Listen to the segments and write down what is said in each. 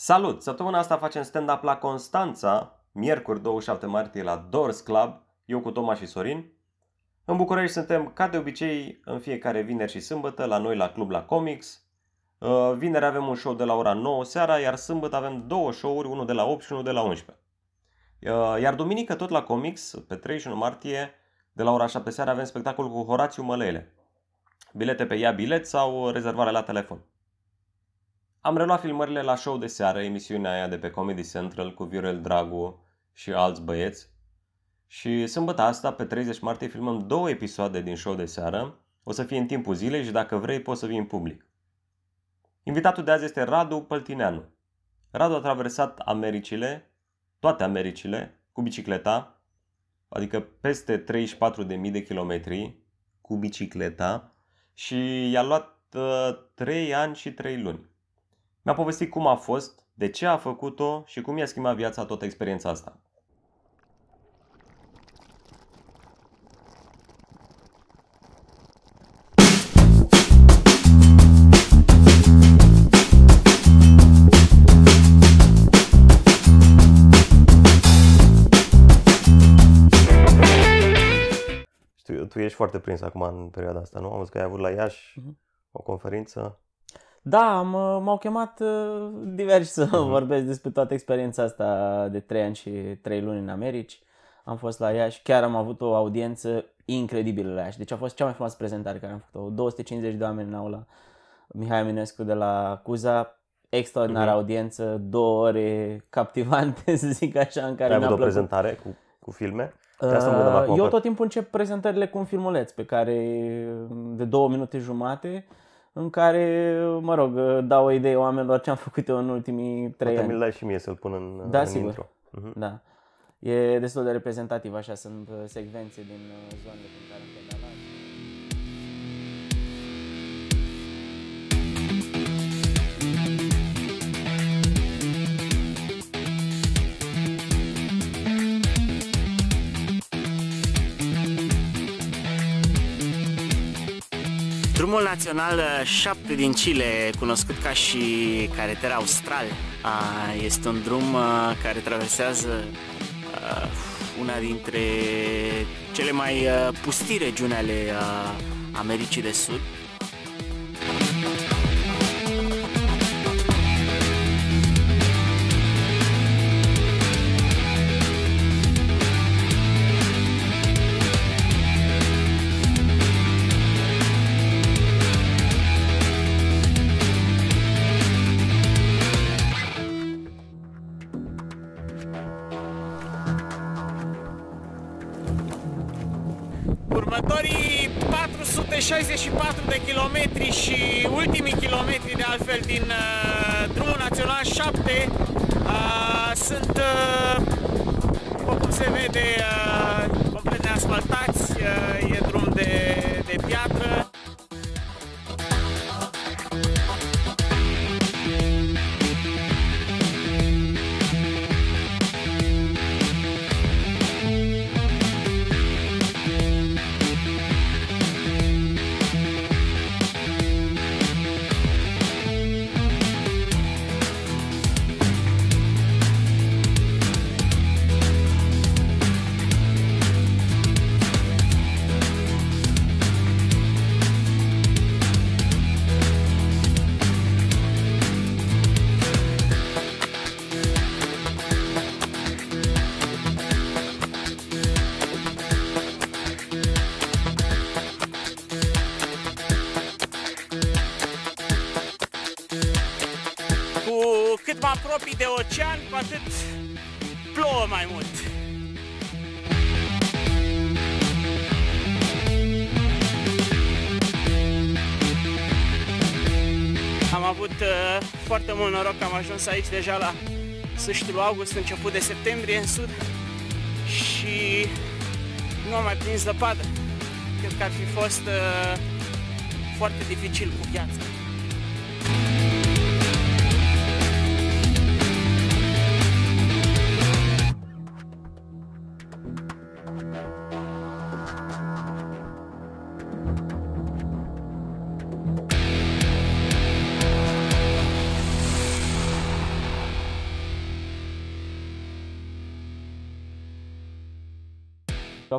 Salut! Săptămâna asta facem stand-up la Constanța, miercuri 27 martie la Doors Club, eu cu Toma și Sorin. În București suntem, ca de obicei, în fiecare vineri și sâmbătă, la noi la Club la Comics. Uh, vineri avem un show de la ora 9 seara, iar sâmbătă avem două show-uri, unul de la 8 și unul de la 11. Uh, iar duminică, tot la Comics, pe 31 martie, de la ora 7 seara, avem spectacol cu Horațiu Mălele. Bilete pe ea bilet sau rezervare la telefon. Am reluat filmările la show de seară, emisiunea aia de pe Comedy Central cu Viorel Dragu și alți băieți. Și sâmbătă asta, pe 30 martie, filmăm două episoade din show de seară. O să fie în timpul zilei și dacă vrei poți să vii în public. Invitatul de azi este Radu Păltineanu. Radu a traversat Americile, toate Americile, cu bicicleta, adică peste 34.000 de kilometri cu bicicleta și i-a luat uh, 3 ani și 3 luni. Mi-a povestit cum a fost, de ce a făcut-o și cum i-a schimbat viața toată experiența asta. tu ești foarte prins acum în perioada asta, nu? Am văzut că ai avut la Iași uh-huh. o conferință. Da, uh, m-au chemat uh, diversi să uh-huh. vorbesc despre toată experiența asta de 3 ani și 3 luni în Americi. Am fost la Iași, chiar am avut o audiență incredibilă la Iași. Deci a fost cea mai frumoasă prezentare care am făcut-o. 250 de oameni în aula. Mihai Minescu de la Cuza, extraordinară mm-hmm. audiență, două ore captivante, să zic așa, în care am avut o prezentare cu, cu filme? Uh, eu tot timpul încep prezentările cu un filmuleț pe care de două minute jumate în care, mă rog, uh, dau o idee oamenilor ce am făcut eu în ultimii trei ani. mi-l dai și mie să-l pun în, uh, da, în sigur. intro. Uh-huh. Da, E destul de reprezentativ, așa, sunt uh, secvențe din zonele prin care am plecat. Drumul național 7 din Chile, cunoscut ca și caretera austral, este un drum care traversează una dintre cele mai pustii regiuni ale Americii de Sud, mult! Am avut uh, foarte mult noroc că am ajuns aici deja la sfârșitul august, început de septembrie în sud și nu am mai prins zăpadă. Cred că ar fi fost uh, foarte dificil cu gheața.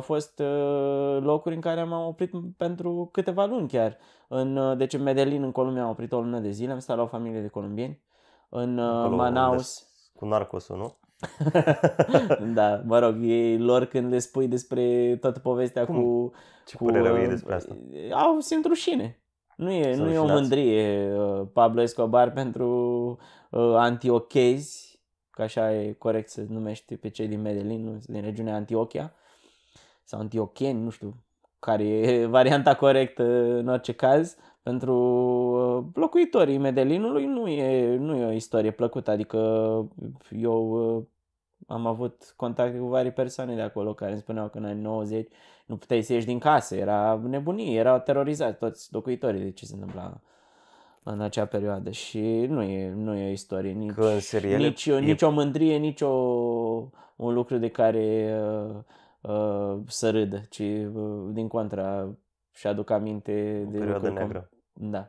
au fost uh, locuri în care m-am oprit pentru câteva luni chiar. În, uh, deci în Medellin, în Columbia, am oprit o lună de zile, am stat la o familie de colombieni. În uh, Acolo, Manaus... Cu narcosul, nu? da, mă rog, ei lor când le spui despre toată povestea Cum? cu... Ce cu, părere au ei despre asta? Au, simt rușine. Nu e, nu e o mândrie Pablo Escobar pentru uh, antiochezi, că așa e corect să numești pe cei din Medellin, din regiunea Antiochia sau antiocheni, nu știu care e varianta corectă în orice caz, pentru uh, locuitorii Medelinului nu e, nu e o istorie plăcută, adică eu uh, am avut contact cu vari persoane de acolo care îmi spuneau că în anii 90 nu puteai să ieși din casă, era nebunie, erau terorizați toți locuitorii de ce se întâmpla în acea perioadă și nu e, nu e o istorie, nici, nici, e... nici o mândrie, nici o, un lucru de care uh, uh, să râdă, ci uh, din contra și aduc aminte o de perioadă neagră. Cum, da.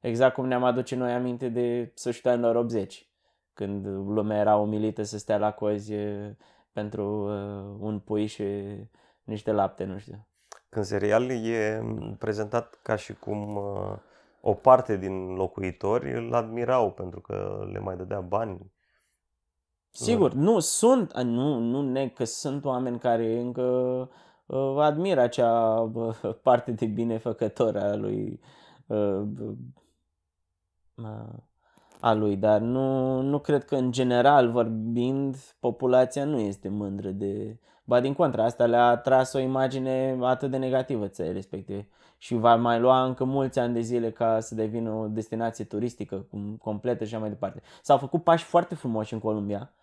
Exact cum ne-am aduce noi aminte de sfârșitul anilor 80, când lumea era umilită să stea la cozi pentru uh, un pui și niște lapte, nu știu. Când serial e prezentat ca și cum uh, o parte din locuitori îl admirau pentru că le mai dădea bani Sigur, nu sunt, nu, nu ne, că sunt oameni care încă uh, ă, admir acea uh, parte de binefăcător a lui, uh, uh, a lui, dar nu, nu cred că în general vorbind populația nu este mândră de... Ba din contra, asta le-a tras o imagine atât de negativă țării respective și va mai lua încă mulți ani de zile ca să devină o destinație turistică completă și așa mai departe. S-au făcut pași foarte frumoși în Columbia,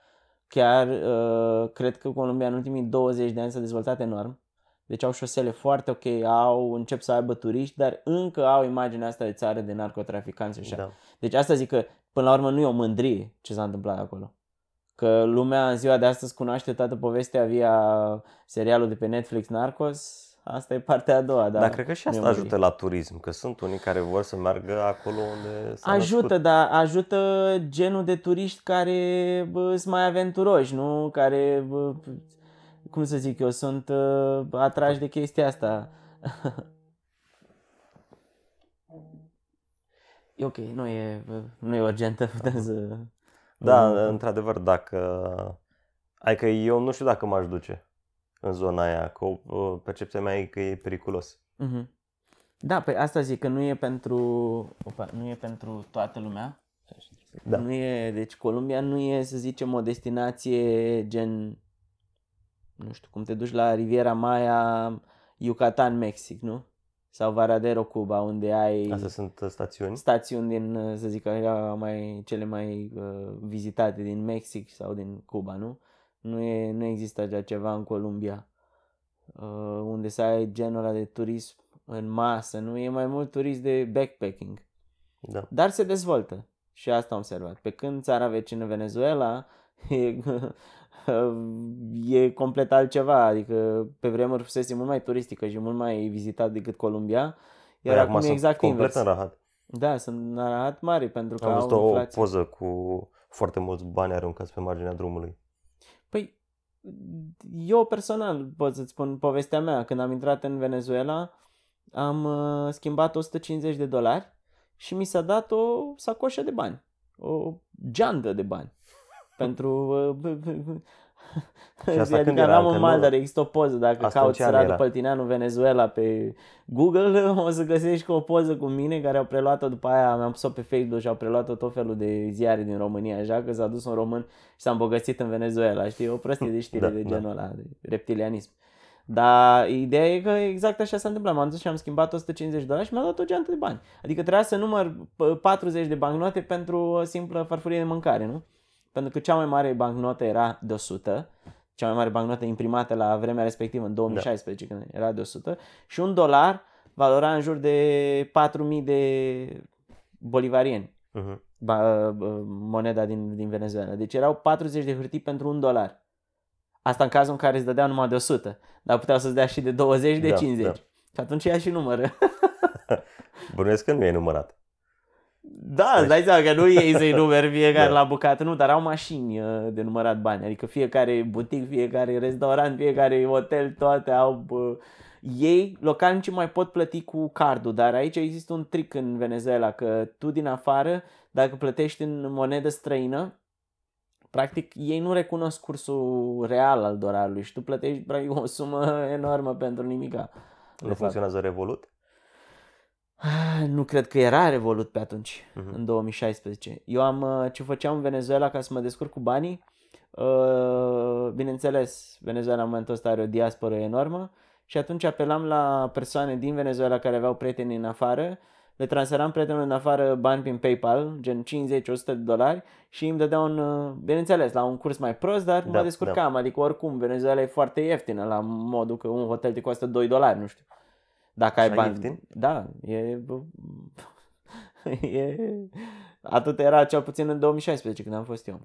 Chiar uh, cred că Columbia în ultimii 20 de ani s-a dezvoltat enorm. Deci au șosele foarte ok, au încep să aibă turiști, dar încă au imaginea asta de țară de narcotraficanți așa. Da. Deci asta zic că până la urmă nu e o mândrie ce s-a întâmplat acolo. Că lumea în ziua de astăzi cunoaște toată povestea via serialul de pe Netflix Narcos, Asta e partea a doua, da. Dar cred că și asta ajută la turism, că sunt unii care vor să meargă acolo unde s Ajută, născut. dar ajută genul de turiști care bă, sunt mai aventuroși, nu? Care, bă, cum să zic eu, sunt uh, atrași de chestia asta. e ok, nu e, nu e urgentă, putem să... Da, într-adevăr, dacă... Adică eu nu știu dacă m-aș duce în zona aia, că uh, percepția mea e că e periculos. Mm-hmm. Da, pe păi asta zic că nu e pentru, opa, nu e pentru toată lumea. Da. Nu e, deci Columbia nu e, să zicem, o destinație gen, nu știu, cum te duci la Riviera Maya, Yucatan, Mexic, nu? Sau Varadero, Cuba, unde ai... Asta sunt uh, stațiuni? Stațiuni din, uh, să zic, mai, cele mai uh, vizitate din Mexic sau din Cuba, nu? Nu, e, nu există așa ceva în Columbia, uh, unde să ai genul ăla de turism în masă, nu e mai mult turism de backpacking. Da. Dar se dezvoltă și asta am observat. Pe când țara vecină Venezuela e, e complet altceva, adică pe vremuri fusese mult mai turistică și mult mai vizitat decât Columbia, iar păi acum, acum e exact invers. Complet în rahat. Da, sunt în rahat mare pentru că am văzut o inflație. poză cu foarte mulți bani aruncați pe marginea drumului eu personal pot să-ți spun povestea mea. Când am intrat în Venezuela, am uh, schimbat 150 de dolari și mi s-a dat o sacoșă de bani. O geandă de bani. pentru... Uh, și asta adică când aveam un mal, dar există o poză. Dacă asta cauți Radu Păltineanu Venezuela pe Google, o să găsești cu o poză cu mine care au preluat-o după aia, mi-am pus-o pe Facebook și au preluat-o tot felul de ziare din România, așa că s-a dus un român și s-a îmbogățit în Venezuela, știi, o prostie de știre da, de da. genul da. ăla, de reptilianism. Dar ideea e că exact așa s-a întâmplat. M-am dus și am schimbat 150 de dolari și mi-a dat o geantă de bani. Adică trebuia să număr 40 de bancnote pentru o simplă farfurie de mâncare, nu? pentru că cea mai mare bancnotă era de 100, cea mai mare bancnotă imprimată la vremea respectivă, în 2016, da. când era de 100, și un dolar valora în jur de 4.000 de bolivarieni, uh-huh. ba, moneda din, din Venezuela. Deci erau 40 de hârtii pentru un dolar. Asta în cazul în care îți dădea numai de 100, dar puteau să-ți dea și de 20, de da, 50. Da. Și atunci ea și numără. Bănuiesc că nu e numărat. Da, îți dai seama că nu ei să-i numeri fiecare da. la bucată, nu, dar au mașini uh, de numărat bani. Adică fiecare butic, fiecare restaurant, fiecare hotel, toate au... Bă, uh, ei nici mai pot plăti cu cardul, dar aici există un trick în Venezuela că tu din afară, dacă plătești în monedă străină, practic ei nu recunosc cursul real al dolarului și tu plătești practic, o sumă enormă pentru nimica. Nu funcționează Revolut? Ah, nu cred că era Revolut pe atunci, uh-huh. în 2016. Eu am, uh, ce făceam în Venezuela ca să mă descurc cu banii, uh, bineînțeles, Venezuela în momentul ăsta are o diasporă enormă și atunci apelam la persoane din Venezuela care aveau prieteni în afară, le transferam prietenul în afară bani prin PayPal, gen 50-100 de dolari și îmi dădeau un, uh, bineînțeles, la un curs mai prost, dar da, mă descurcam, da. adică oricum Venezuela e foarte ieftină la modul că un hotel te costă 2 dolari, nu știu. Dacă ai bani. Ieftin? Da, e, e, atât era cel puțin în 2016 când am fost eu.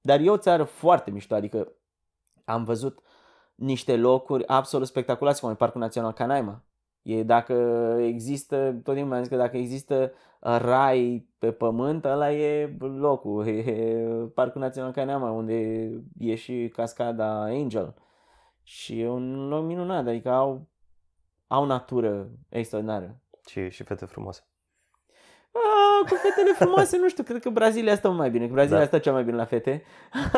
Dar e o țară foarte mișto, adică am văzut niște locuri absolut spectaculoase, cum e Parcul Național Canaima. E dacă există, tot timpul am zis că dacă există rai pe pământ, ăla e locul, e Parcul Național Canaima, unde e și cascada Angel. Și e un loc minunat, adică au au natură extraordinară. Și, și fete frumoase. A, cu fetele frumoase, nu știu, cred că Brazilia stă mai bine, că Brazilia da. stă cea mai bine la fete.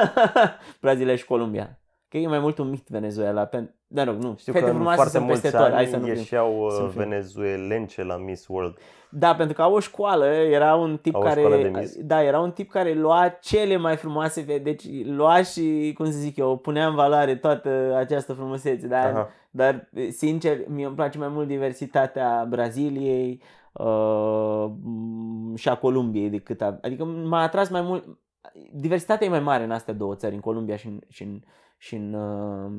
Brazilia și Columbia. Că e mai mult un mit Venezuela. Da, Dar rog, nu. Știu Fete că frumoase foarte sunt peste tot. Hai să nu ieșeau sunt uh, venezuelence la Miss World. Da, pentru că au o școală, era un tip au care da, era un tip care lua cele mai frumoase, deci lua și cum să zic eu, punea în valoare toată această frumusețe, dar Aha dar sincer mi îmi place mai mult diversitatea Braziliei uh, și a Columbiei decât a, adică m-a atras mai mult diversitatea e mai mare în astea două țări, în Columbia și în, și în, și în uh,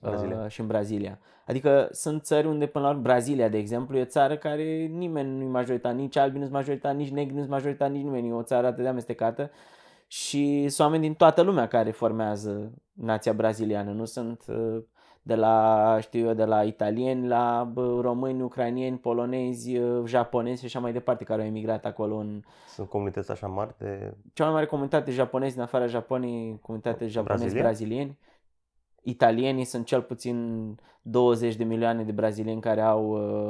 Brazilia. Uh, și în Brazilia. Adică sunt țări unde, până la urmă, Brazilia, de exemplu, e o țară care nimeni nu-i majoritar, nici albi nu-s majoritar, nici negri nu-s majoritar, nici nimeni. E o țară atât de amestecată și sunt oameni din toată lumea care formează nația braziliană. Nu sunt uh, de la, știu eu, de la italieni la români, ucranieni, polonezi, uh, japonezi și așa mai departe care au emigrat acolo în... Sunt comunități așa mari de... Cea mai mare comunitate japonezi din afara Japonii, comunitate japonezi brazilieni. Italienii sunt cel puțin 20 de milioane de brazilieni care au,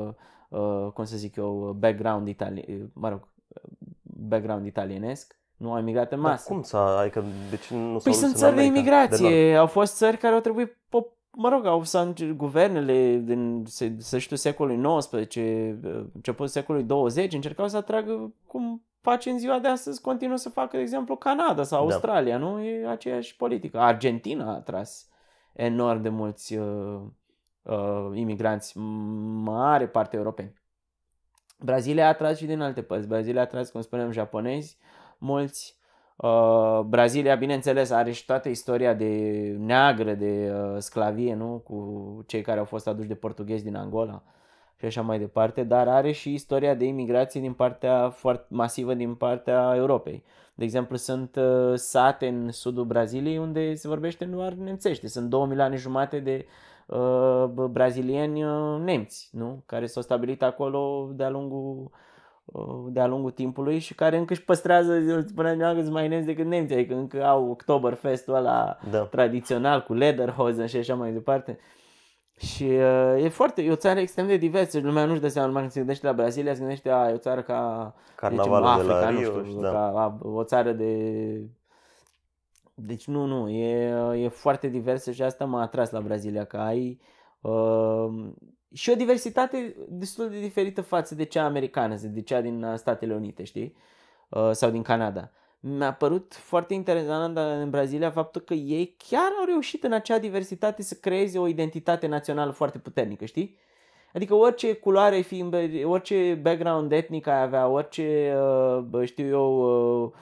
uh, uh, cum să zic eu, background itali, mă rog, background italienesc. Nu au emigrat în masă. Dar cum să adică de ce nu s-au Păi sunt țări de imigrație. Au fost țări care au trebuit mă rog, au guvernele din să știu, secolului XIX, eh, începutul secolului 20, încercau să atragă cum face în ziua de astăzi, continuă să facă, de exemplu, Canada sau da. Australia, da. nu? E aceeași politică. Argentina a atras enorm de mulți uh, uh, imigranți, mare parte europeni. Brazilia a atras și din alte părți. Brazilia a atras, cum spuneam, japonezi, mulți Uh, Brazilia, bineînțeles, are și toată istoria de neagră, de uh, sclavie, nu? Cu cei care au fost aduși de portughezi din Angola și așa mai departe, dar are și istoria de imigrație din partea foarte masivă din partea Europei. De exemplu, sunt uh, sate în sudul Braziliei unde se vorbește doar nemțește. Sunt două milioane jumate de uh, brazilieni uh, nemți, nu? Care s-au stabilit acolo de-a lungul uh, Uh, de-a lungul timpului și care încă își păstrează, spuneam eu, sunt mai nemți decât nemții, adică încă au Oktoberfestul ăla da. tradițional cu Lederhosen și așa mai departe. Și uh, e foarte, e o țară extrem de diversă, lumea nu-și dă seama, numai se gândește la Brazilia, se gândește, a, e o țară ca Carnavalul zicem, deci, Africa, de la Rio, nu știu, da. ca a, o țară de... Deci nu, nu, e, e foarte diversă și asta m-a atras la Brazilia, că ai uh, și o diversitate destul de diferită față de cea americană, de cea din uh, Statele Unite, știi? Uh, sau din Canada. Mi-a părut foarte interesant în Brazilia faptul că ei chiar au reușit în acea diversitate să creeze o identitate națională foarte puternică, știi? Adică orice culoare fi, orice background etnic ai avea, orice, uh, știu eu,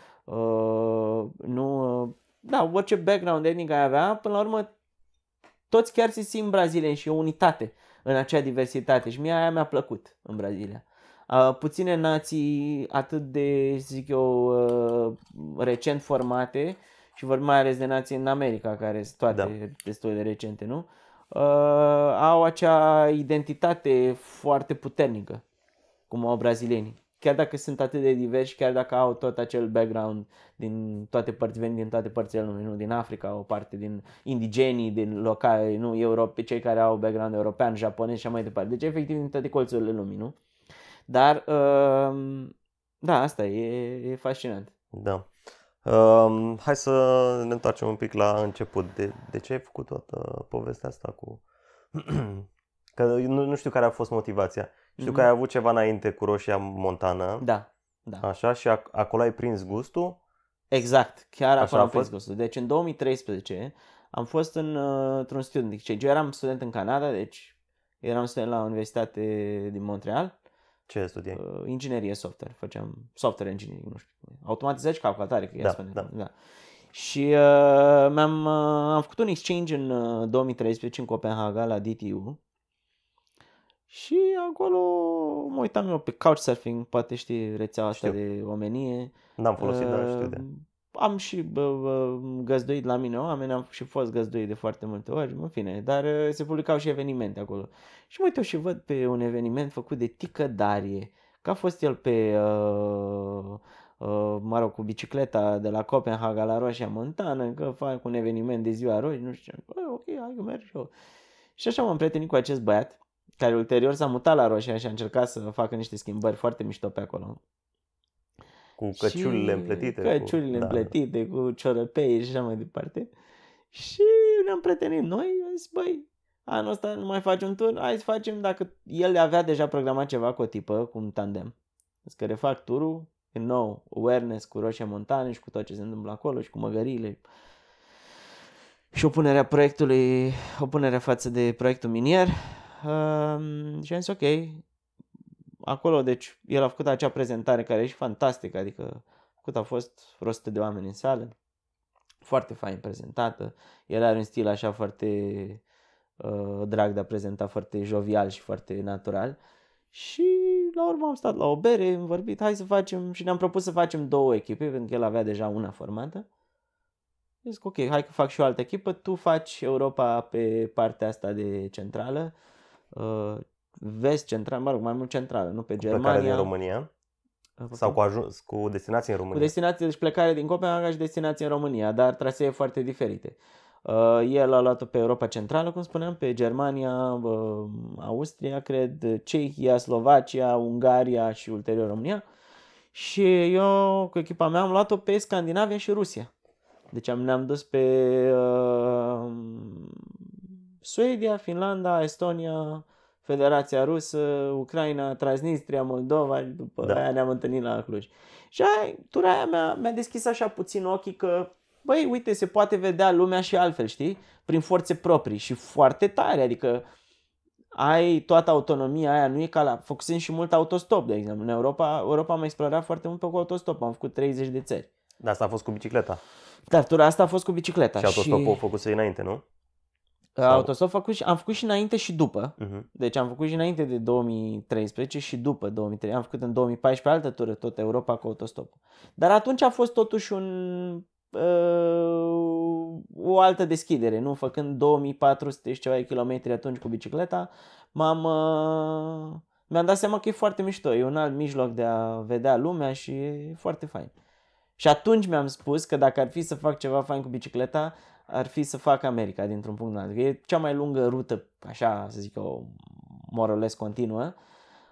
nu, da, orice background etnic ai avea, până la urmă toți chiar se simt brazilieni și e o unitate în acea diversitate și mie aia mi-a plăcut în Brazilia. Puține nații atât de, zic eu, recent formate și vorbim mai ales de nații în America, care sunt toate da. destul de recente, nu? Au acea identitate foarte puternică, cum au brazilienii chiar dacă sunt atât de diversi, chiar dacă au tot acel background din toate părți, veni din toate părțile lumii, nu din Africa, o parte din indigenii, din locali, nu Europe, cei care au background european, japonez și așa mai departe. Deci efectiv din toate colțurile lumii, nu? Dar uh, da, asta e, e fascinant. Da. Um, hai să ne întoarcem un pic la început. De, de ce ai făcut toată povestea asta cu... Că nu, nu știu care a fost motivația. Știu mm-hmm. că mhm. ai avut ceva înainte cu roșia montana. Da. da. Așa și ac- acolo ai prins gustul. Exact, chiar acolo am prins gustul. Deci în 2013 am fost în, uh, într-un de deci, exchange. Eu eram student în Canada, deci eram student la Universitate din Montreal. Ce studiai? Uh, inginerie software. Făceam software engineering, nu știu. Automatizări și calculatare, că da, spune. Da. da. Și uh, mi-am, uh, am făcut un exchange în uh, 2013 în Copenhaga la DTU și acolo mă uitam eu pe couchsurfing, poate știi rețeaua asta știu. de omenie. N-am folosit, uh, dar știu de. Am și bă, bă, găzduit la mine oameni, am și fost găzduit de foarte multe ori, în fine, dar uh, se publicau și evenimente acolo. Și mă uit eu și văd pe un eveniment făcut de Tică Darie, că a fost el pe, uh, uh, mă rog, cu bicicleta de la Copenhaga la Roșia Montană, că fac un eveniment de ziua roșii, nu știu ce. Bă, ok, hai că merg și eu. Și așa m-am prietenit cu acest băiat, care ulterior s-a mutat la Roșia și a încercat să facă niște schimbări foarte mișto pe acolo. Cu căciulile și împletite. Căciulile cu... Da. împletite, da. cu ciorăpei și așa mai departe. Și ne-am pretenit noi, am zis, băi, anul ăsta nu mai faci un tur, hai să facem dacă el avea deja programat ceva cu o tipă, cu un tandem. Zic că refac turul, din nou, awareness cu Roșia Montană și cu tot ce se întâmplă acolo și cu măgările și opunerea proiectului, opunerea față de proiectul minier Um, și am zis, ok, acolo, deci, el a făcut acea prezentare care e și fantastică, adică cât a fost vreo 100 de oameni în sală, foarte fain prezentată, el are un stil așa foarte uh, drag de a prezenta, foarte jovial și foarte natural și la urmă am stat la o bere, am vorbit, hai să facem și ne-am propus să facem două echipe, pentru că el avea deja una formată. Zic, ok, hai că fac și o altă echipă, tu faci Europa pe partea asta de centrală, Uh, vest central, mă rog, mai mult central, nu pe cu Germania. Plecare din România? Sau cu, ajuns, cu destinație în România? Cu destinație, deci plecare din Copenhaga și destinație în România, dar trasee foarte diferite. Uh, el a luat-o pe Europa Centrală, cum spuneam, pe Germania, uh, Austria, cred, Cehia, Slovacia, Ungaria și ulterior România. Și eu cu echipa mea am luat-o pe Scandinavia și Rusia. Deci am, ne-am dus pe uh, Suedia, Finlanda, Estonia, Federația Rusă, Ucraina, Transnistria, Moldova, după da. aia ne-am întâlnit la Cluj. Și aia, tura aia mi-a, mi-a deschis așa puțin ochii că, băi, uite, se poate vedea lumea și altfel, știi? Prin forțe proprii și foarte tare, adică ai toată autonomia aia, nu e ca la... Focusând și mult autostop, de exemplu. În Europa, Europa am explorat foarte mult pe cu autostop, am făcut 30 de țări. Dar asta a fost cu bicicleta. Dar tura asta a fost cu bicicleta. Și autostopul și... o făcuse înainte, nu? Autostop făcut și, am făcut și înainte și după. Uh-huh. Deci am făcut și înainte de 2013 și după 2013. Am făcut în 2014 altă tură, tot Europa cu autostop. Dar atunci a fost totuși un uh, o altă deschidere, nu? Făcând 2400 și ceva de kilometri atunci cu bicicleta, m-am, uh, mi-am dat seama că e foarte mișto, e un alt mijloc de a vedea lumea și e foarte fain. Și atunci mi-am spus că dacă ar fi să fac ceva fain cu bicicleta, ar fi să facă America dintr-un punct de vedere E cea mai lungă rută, așa să zic o moroles continuă.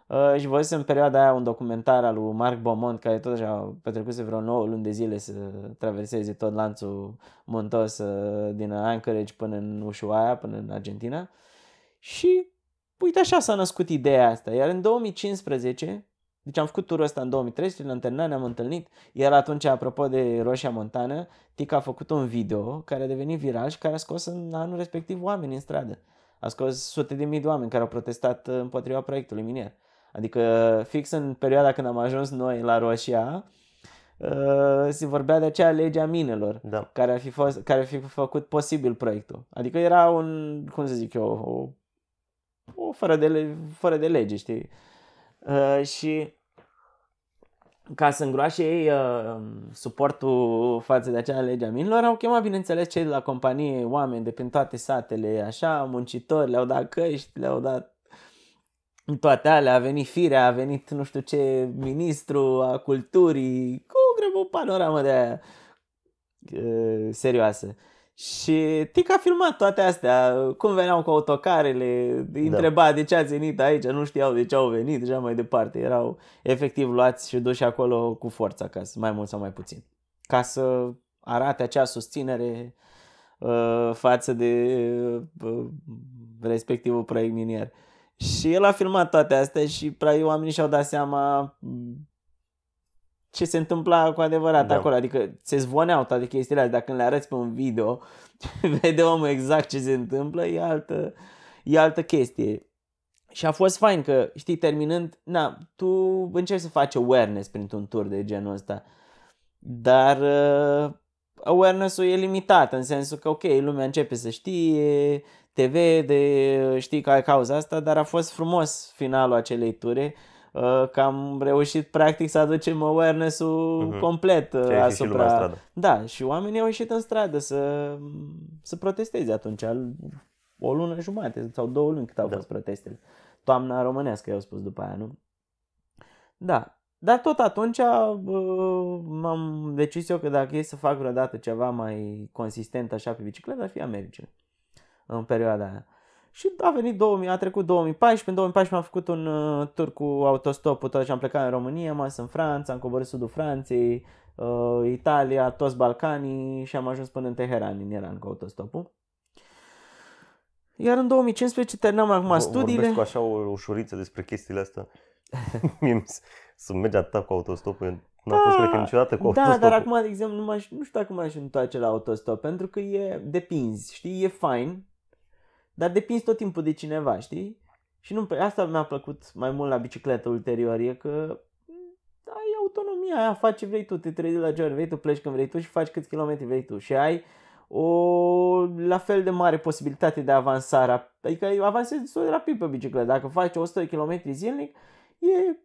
Uh, și văzusem în perioada aia un documentar al lui Marc Beaumont, care tot așa petrecut vreo 9 luni de zile să traverseze tot lanțul muntos uh, din Anchorage până în Ushuaia, până în Argentina. Și uite așa s-a născut ideea asta. Iar în 2015 deci am făcut turul ăsta în 2013, ne-am ne-am întâlnit, iar atunci, apropo de Roșia Montană, Tica a făcut un video care a devenit viral și care a scos în anul respectiv oameni în stradă. A scos sute de mii de oameni care au protestat împotriva proiectului minier. Adică fix în perioada când am ajuns noi la Roșia, uh, se vorbea de acea lege a minelor da. care, ar fi fost, care ar fi făcut posibil proiectul. Adică era un, cum să zic eu, o, o fără, de, fără de lege, știi? Uh, și ca să îngroașe ei uh, suportul față de acea lege a minilor, au chemat, bineînțeles, cei de la companie, oameni de prin toate satele, așa, muncitori, le-au dat căști, le-au dat toate alea, a venit firea, a venit nu știu ce ministru a culturii, cu greu o panoramă de aia uh, serioasă. Uh, și Tic a filmat toate astea, cum veneau cu autocarele, îi da. întreba da. de ce ați venit aici, nu știau de ce au venit, deja mai departe. Erau efectiv luați și duși acolo cu forța, ca să, mai mult sau mai puțin. Ca să arate acea susținere uh, față de uh, respectivul proiect minier. Și el a filmat toate astea și pra, oamenii și-au dat seama ce se întâmpla cu adevărat da. acolo. Adică se zvoneau toate chestiile astea. Dacă le arăți pe un video, vede omul exact ce se întâmplă, e altă, e altă chestie. Și a fost fain că, știi, terminând, na, tu încerci să faci awareness printr-un tur de genul ăsta. Dar uh, awareness-ul e limitat, în sensul că, ok, lumea începe să știe, te vede, știi că ai cauza asta, dar a fost frumos finalul acelei ture. Uh, Uh, că am reușit practic să aducem awareness-ul uh-huh. complet uh, asupra... Și da, și oamenii au ieșit în stradă să, să protesteze atunci, o lună jumate sau două luni cât au da. fost protestele. Toamna românească, i-au spus după aia, nu? Da, dar tot atunci uh, m-am decis eu că dacă e să fac vreodată ceva mai consistent așa pe bicicletă, ar fi Americile în perioada aia. Și a venit 2000, a trecut 2014, în 2014 am făcut un uh, tur cu autostopul, tot ce am plecat în România, am ajuns în Franța, am coborât sudul Franței, uh, Italia, toți Balcanii și am ajuns până în Teheran, în Iran cu autostopul. Iar în 2015 terminam acum Vorbesc studiile. Vorbesc cu așa o ușurință despre chestiile astea. Mie să merge atât cu autostopul, N-am da, fost, cred da, niciodată cu autostop. Da, dar acum, de exemplu, nu, m-aș, nu știu dacă m-aș întoarce la autostop, pentru că e, depinzi, știi, e fain, dar depinzi tot timpul de cineva, știi? Și nu, asta mi-a plăcut mai mult la bicicletă ulterior, e că mm, ai autonomia aia, faci ce vrei tu, te trezi la ce vrei tu, pleci când vrei tu și faci câți kilometri vrei tu și ai o la fel de mare posibilitate de avansare, adică avansezi destul de rapid pe bicicletă, dacă faci 100 km zilnic, e,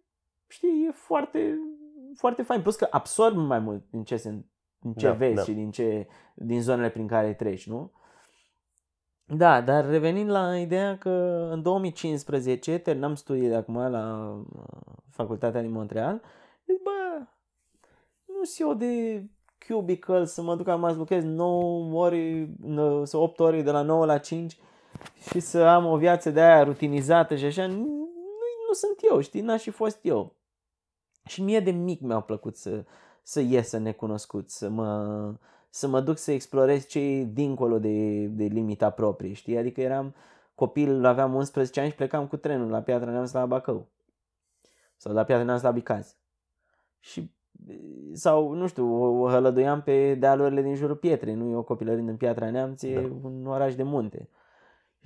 știi, e foarte, foarte fain, plus că absorbi mai mult din ce, se, din ce da, vezi da. și din, ce, din zonele prin care treci, nu? Da, dar revenind la ideea că în 2015 terminam studiile acum la uh, facultatea din Montreal, zic, bă, nu sunt eu de cubicle să mă duc acum să lucrez 9 ori, 8 ori de la 9 la 5 și să am o viață de aia rutinizată și așa, nu, nu sunt eu, știi, n-aș fi fost eu. Și mie de mic mi-a plăcut să, să ies în necunoscut, să mă, să mă duc să explorez ce e dincolo de, de limita proprie, știi? Adică eram copil, aveam 11 ani și plecam cu trenul la Piatra Neamț la Bacău sau la Piatra Neamț la Bicazi. Și sau, nu știu, o hălăduiam pe dealurile din jurul pietrei, nu e o copilărind în Piatra Neamț, e da. un oraș de munte.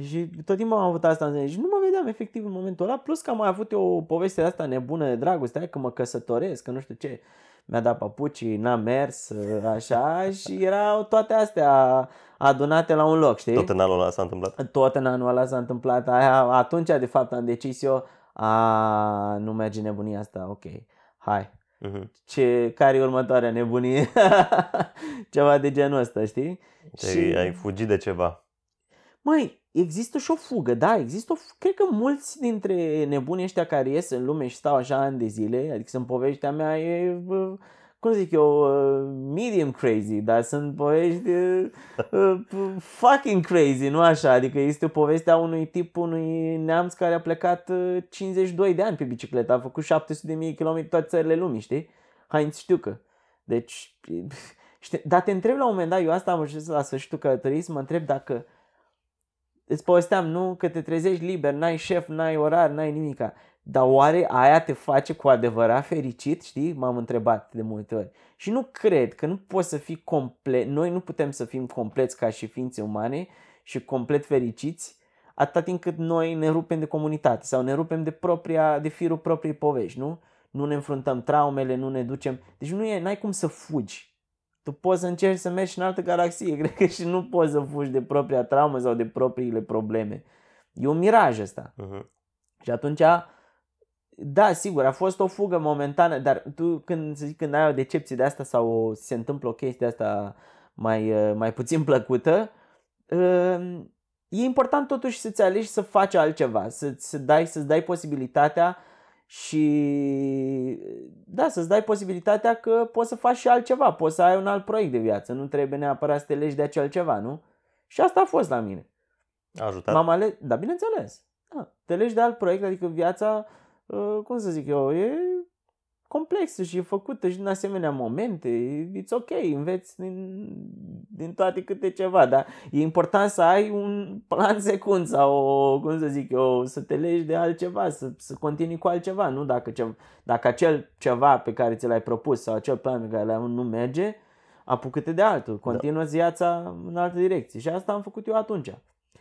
Și tot timpul am avut asta în zi. Și nu mă vedeam efectiv în momentul ăla, plus că am mai avut eu o poveste asta nebună de dragoste, că mă căsătoresc, că nu știu ce mi-a dat papucii, n-a mers, așa, și erau toate astea adunate la un loc, știi? Tot în anul ăla s-a întâmplat? Tot în anul ăla s-a întâmplat, aia, atunci de fapt am decis eu, a, nu merge nebunia asta, ok, hai, uh-huh. ce, care e următoarea nebunie? Ceva de genul ăsta, știi? Deci și... ai fugit de ceva. Măi, există și o fugă, da, există o, cred că mulți dintre nebunii ăștia care ies în lume și stau așa ani de zile, adică sunt poveștea mea, e, cum zic eu, uh, medium crazy, dar sunt povești uh, uh, fucking crazy, nu așa, adică este povestea unui tip, unui neamț care a plecat 52 de ani pe bicicletă, a făcut 700 de mii kilometri toate țările lumii, știi? Heinz că? Deci, dar te întreb la un moment dat, eu asta am ajuns la sfârșitul călătoriei, mă întreb dacă uh, Îți povesteam, nu? Că te trezești liber, n-ai șef, n-ai orar, n-ai nimica. Dar oare aia te face cu adevărat fericit? Știi? M-am întrebat de multe ori. Și nu cred că nu poți să fii complet, noi nu putem să fim compleți ca și ființe umane și complet fericiți atâta timp cât noi ne rupem de comunitate sau ne rupem de, propria, de firul propriei povești, nu? Nu ne înfruntăm traumele, nu ne ducem. Deci nu e, n-ai cum să fugi tu poți să încerci să mergi în altă galaxie, cred că și nu poți să fugi de propria traumă sau de propriile probleme. E un miraj ăsta. Uh-huh. Și atunci, da, sigur, a fost o fugă momentană, dar tu când, să zic, când ai o decepție de asta sau se întâmplă o chestie de asta mai, mai puțin plăcută, um, e important totuși să-ți alegi să faci altceva, să-ți dai, să dai posibilitatea și da, să-ți dai posibilitatea că poți să faci și altceva, poți să ai un alt proiect de viață, nu trebuie neapărat să te legi de acel ceva, nu? Și asta a fost la mine. A ajutat? M-am ales Da, bineînțeles. Da. Te legi de alt proiect, adică viața, uh, cum să zic eu, e complexă și e făcută și în asemenea momente. It's ok, înveți din, din toate câte ceva, dar e important să ai un plan secund sau, cum să zic eu, să te legi de altceva, să, să continui cu altceva, nu? Dacă, ce, dacă acel ceva pe care ți l-ai propus sau acel plan pe care l-ai nu merge, apucă-te de altul, da. continuă da. viața în altă direcție și asta am făcut eu atunci.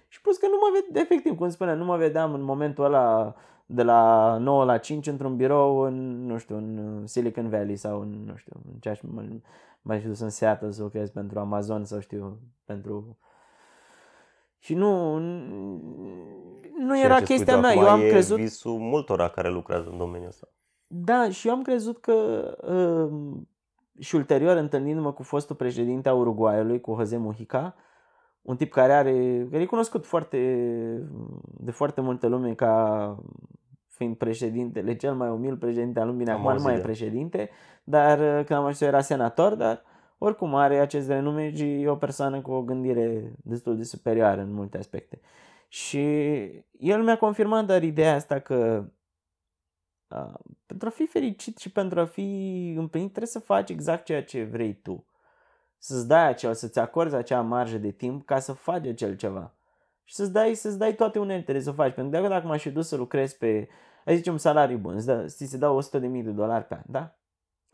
Și plus că nu mă vedeam efectiv, cum spuneam, nu mă vedeam în momentul ăla de la 9 la 5 într-un birou în, nu știu, în Silicon Valley sau în, nu știu, în ce aș mai știu în Seattle să lucrez pentru Amazon sau știu, pentru... Și nu, nu Ceea era chestia mea. Eu am crezut... visul multora care lucrează în domeniul ăsta. Da, și eu am crezut că uh, și ulterior întâlnindu-mă cu fostul președinte a Uruguayului, cu Jose Mujica, un tip care are, care e cunoscut foarte, de foarte multe lume ca fiind președintele, cel mai umil președinte al lumii, acum nu mai e da. președinte, dar uh, când am ajuns era senator, dar oricum are acest renume și e o persoană cu o gândire destul de superioară în multe aspecte. Și el mi-a confirmat dar ideea asta că a, uh, pentru a fi fericit și pentru a fi împlinit trebuie să faci exact ceea ce vrei tu. Să-ți dai acel, să-ți acorzi acea marjă de timp ca să faci acel ceva. Și să-ți dai, să-ți dai toate uneltele să faci. Pentru că dacă m-aș fi dus să lucrez pe ai zice un salariu bun, îți dă, ți se dau 100.000 de dolari pe an, da?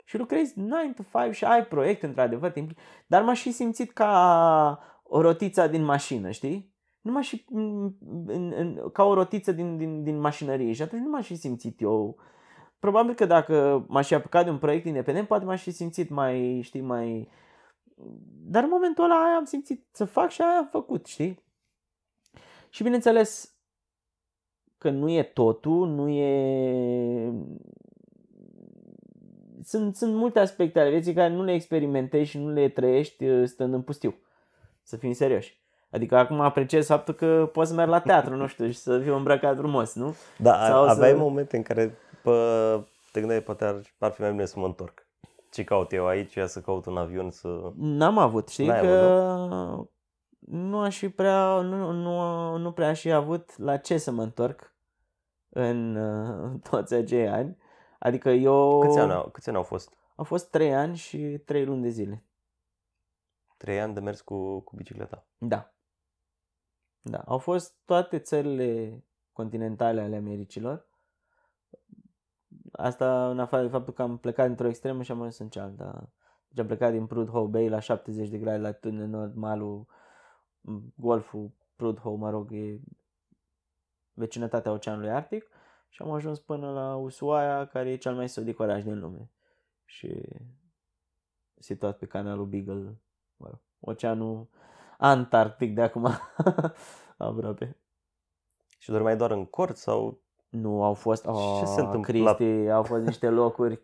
Și lucrezi 9 to 5 și ai proiect într-adevăr, timp, dar m-aș fi simțit ca o rotiță din mașină, știi? Nu m-aș fi, în, în, ca o rotiță din, din, din mașinărie și atunci nu m-aș fi simțit eu. Probabil că dacă m-aș fi apucat de un proiect independent, poate m-aș fi simțit mai, știi, mai... Dar în momentul ăla aia am simțit să fac și aia am făcut, știi? Și bineînțeles, că nu e totul, nu e... Sunt, sunt multe aspecte ale vieții care nu le experimentezi și nu le trăiești uh, stând în pustiu. Să fim serioși. Adică acum apreciez faptul că poți să merg la teatru, nu știu, și să fiu îmbrăcat frumos, nu? Da, Sau aveai să... momente în care pă, te gândeai, poate ar, ar fi mai bine să mă întorc. Ce caut eu aici? Ia să caut un avion să... N-am avut, știi N-ai că... Avut, nu? nu aș fi prea, nu, nu, nu prea aș fi avut la ce să mă întorc în uh, toți acei ani. Adică eu... Câți ani, au, câți ani au fost? Au fost 3 ani și 3 luni de zile. 3 ani de mers cu, cu bicicleta? Da. Da, au fost toate țările continentale ale Americilor. Asta în afară de faptul că am plecat într-o extremă și am ajuns în cealaltă. Deci am plecat din Prudhoe Bay la 70 de grade latitudine nord, malul, golful Prudhoe, mă rog, e vecinătatea Oceanului Arctic și am ajuns până la Ushuaia, care e cel mai sudic oraș din lume. Și situat pe canalul Beagle, mă rog, Oceanul Antarctic de acum aproape. Și dormeai doar în cort sau? Nu, au fost, oh, ce se întâmplă? Cristi, au fost niște locuri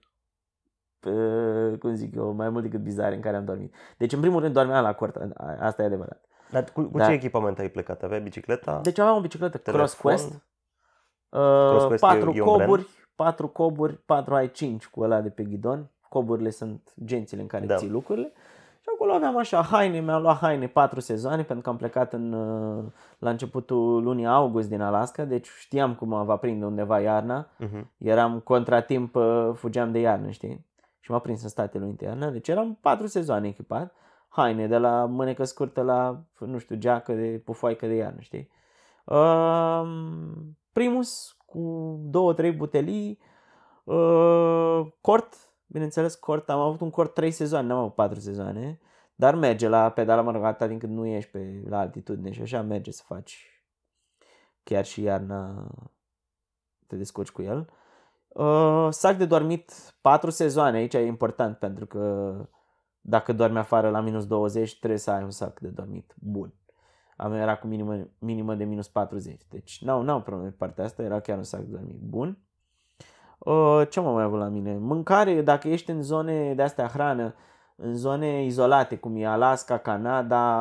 cum zic eu, mai mult decât bizare în care am dormit. Deci, în primul rând, dormeam la cort, asta e adevărat. Dar cu, cu da. ce echipament ai plecat? Aveai bicicleta? Deci aveam o bicicletă Cross Quest. Uh, Quest patru e, e coburi, patru coburi, patru ai cinci cu ăla de pe ghidon. Coburile sunt gențile în care da. ții lucrurile. Și acolo aveam așa haine, mi-am luat haine patru sezoane pentru că am plecat în, uh, la începutul lunii august din Alaska, deci știam cum mă va prinde undeva iarna. Uh-huh. Eram contratimp, uh, fugeam de iarnă, știi? Și m-a prins în Statele Unite iarna, deci eram patru sezoane echipat haine, de la mânecă scurtă la, nu știu, geacă de pufoaică de iarnă, știi? primus cu două, trei butelii, ă, cort, bineînțeles cort, am avut un cort trei sezoane, n-am avut patru sezoane, dar merge la pedala, mă rog, atâta din când nu ești pe, la altitudine și așa, merge să faci chiar și iarna te descurci cu el. Uh, sac de dormit patru sezoane, aici e important pentru că dacă dormi afară la minus 20, trebuie să ai un sac de dormit bun. Am era cu minimă, minimă de minus 40. Deci nu, nu am probleme pe partea asta, era chiar un sac de dormit bun. Uh, ce am mai avut la mine? Mâncare, dacă ești în zone de astea hrană, în zone izolate, cum e Alaska, Canada,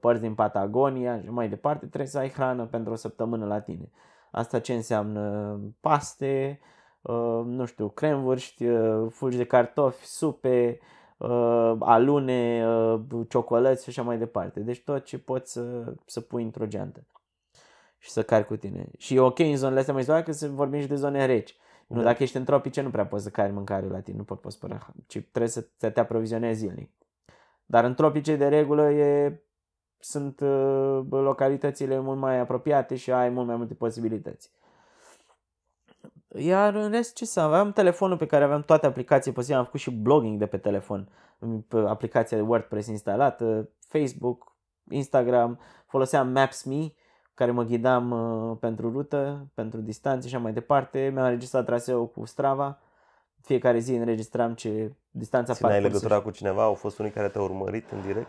părți din Patagonia și mai departe, trebuie să ai hrană pentru o săptămână la tine. Asta ce înseamnă paste, uh, nu știu, cremvârști, uh, fulgi de cartofi, supe, uh, alune, uh, ciocolăți și așa mai departe. Deci tot ce poți să, să pui într-o geantă și să cari cu tine. Și e ok în zonele astea mai izolate că să vorbim și de zone reci. Da. Nu, dacă ești în tropice nu prea poți să cari mâncare la tine, nu poți părea, da. ci trebuie să, să te aprovizionezi zilnic. Dar în tropice de regulă e, sunt uh, localitățile mult mai apropiate și ai mult mai multe posibilități. Iar în rest ce să aveam telefonul pe care aveam toate aplicații posibile, am făcut și blogging de pe telefon, pe aplicația de WordPress instalată, uh, Facebook, Instagram, foloseam Maps.me care mă ghidam uh, pentru rută, pentru distanțe și așa mai departe. Mi-am înregistrat traseul cu Strava. Fiecare zi înregistram ce distanța Țineai parcursului. legătura cu cineva? Au fost unii care te-au urmărit în direct?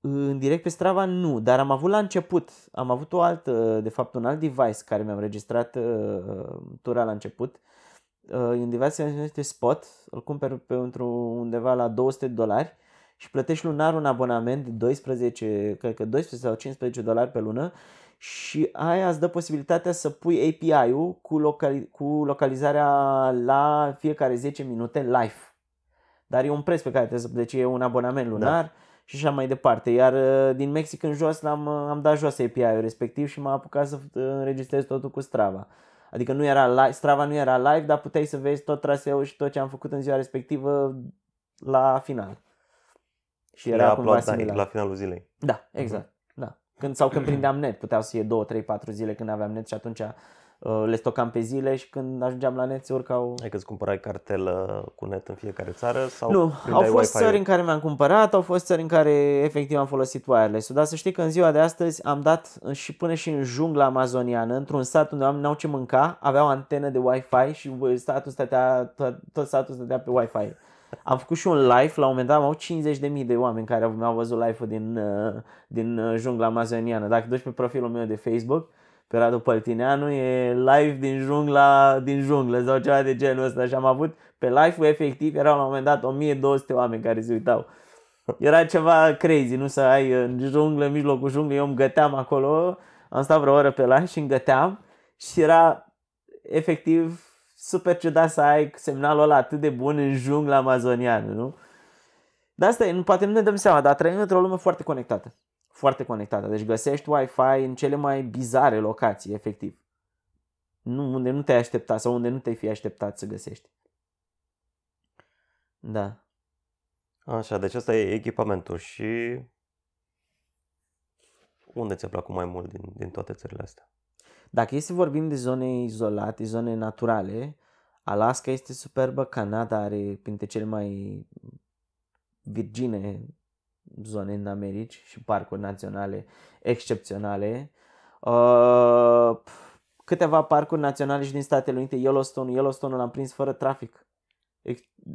În direct pe Strava nu, dar am avut la început, am avut o altă, de fapt un alt device care mi-am registrat uh, tura la început. Uh, un device se numește Spot, îl cumperi pe undeva la 200 dolari și plătești lunar un abonament de 12, cred că 12 sau 15 dolari pe lună și aia îți dă posibilitatea să pui API-ul cu, locali- cu localizarea la fiecare 10 minute live. Dar e un preț pe care trebuie să deci e un abonament lunar. Da și așa mai departe. Iar uh, din Mexic în jos l-am, uh, am dat jos API-ul respectiv și m am apucat să uh, înregistrez totul cu Strava. Adică nu era live, Strava nu era live, dar puteai să vezi tot traseul și tot ce am făcut în ziua respectivă la final. Și era cumva da, similar. La finalul zilei. Da, exact. Uh-huh. Da. Când, sau când prindeam net, puteau să fie 2, 3, 4 zile când aveam net și atunci Uh, le stocam pe zile și când ajungeam la net se urcau... Adică îți cumpărai cartelă cu net în fiecare țară? Sau nu, au fost țări în care mi-am cumpărat, au fost țări în care efectiv am folosit wireless dar să știi că în ziua de astăzi am dat și până și în jungla amazoniană, într-un sat unde n-au ce mânca, aveau antenă de Wi-Fi și statul stătea, tot, tot satul stătea pe Wi-Fi. Am făcut și un live, la un moment dat avut 50.000 de oameni care mi-au văzut live-ul din, uh, din uh, jungla amazoniană. Dacă duci pe profilul meu de Facebook, pe Radu Păltineanu, e live din jungla, din junglă sau ceva de genul ăsta și am avut pe live-ul efectiv erau la un moment dat 1200 oameni care se uitau. Era ceva crazy, nu să ai în junglă, în mijlocul junglei, eu îmi găteam acolo, am stat vreo oră pe live și îmi găteam și era efectiv super ciudat să ai semnalul ăla atât de bun în jungla amazoniană, nu? De asta e, poate nu ne dăm seama, dar trăim într-o lume foarte conectată foarte conectată. Deci găsești Wi-Fi în cele mai bizare locații, efectiv. Nu, unde nu te-ai aștepta sau unde nu te-ai fi așteptat să găsești. Da. Așa, deci asta e echipamentul și unde ți-a plăcut mai mult din, din toate țările astea? Dacă este vorbim de zone izolate, zone naturale, Alaska este superbă, Canada are printre cele mai virgine zone în Americi și parcuri naționale excepționale. Uh, câteva parcuri naționale și din Statele Unite, Yellowstone, Yellowstone l-am prins fără trafic.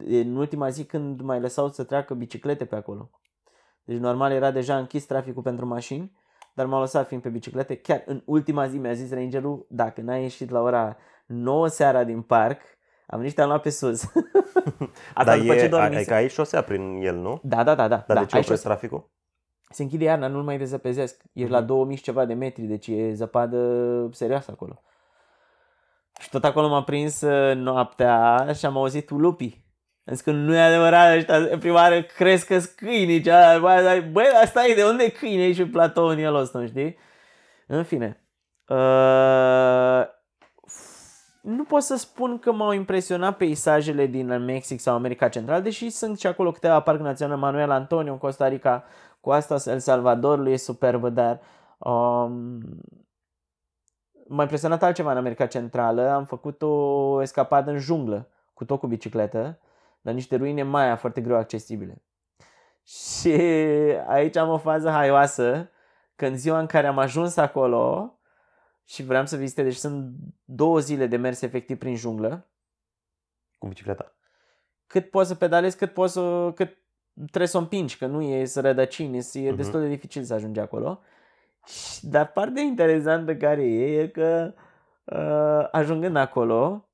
În ultima zi când mai lăsau să treacă biciclete pe acolo. Deci normal era deja închis traficul pentru mașini, dar m-au lăsat fiind pe biciclete. Chiar în ultima zi mi-a zis rangerul, dacă n-ai ieșit la ora 9 seara din parc, am venit și te-am luat pe sus. Asta Dar după e, ce dormisem. Adică ai șosea prin el, nu? Da, da, da. da Dar da, de ce opresc traficul? Se închide iarna, nu-l mai dezăpezesc. Ești mm-hmm. la 2000 mhm. și ceva de metri, deci e zăpadă serioasă acolo. Și tot acolo m-a prins uh, noaptea și am auzit lupii. Am zis că nu e adevărat, ăștia, prima oară crezi că câinii, cealaltă, băi, bă, dar stai, de unde câine și platou în el ăsta, știi? În fine. Uh, nu pot să spun că m-au impresionat peisajele din Mexic sau America Centrală, deși sunt și acolo câteva parc național Manuel Antonio Costa Rica, cu asta, El Salvador, lui e superbă, dar um, m-a impresionat altceva în America Centrală. Am făcut o escapadă în junglă, cu tot cu bicicletă, dar niște ruine mai foarte greu accesibile. Și aici am o fază haioasă, când ziua în care am ajuns acolo, și vreau să vizitez. Deci sunt două zile de mers efectiv prin junglă. Cu bicicleta. Cât poți să pedalezi, cât poți să, cât trebuie să o împingi, că nu e să rădăcini, e uh-huh. destul de dificil să ajungi acolo. Dar partea interesantă care e, e că uh, ajungând acolo,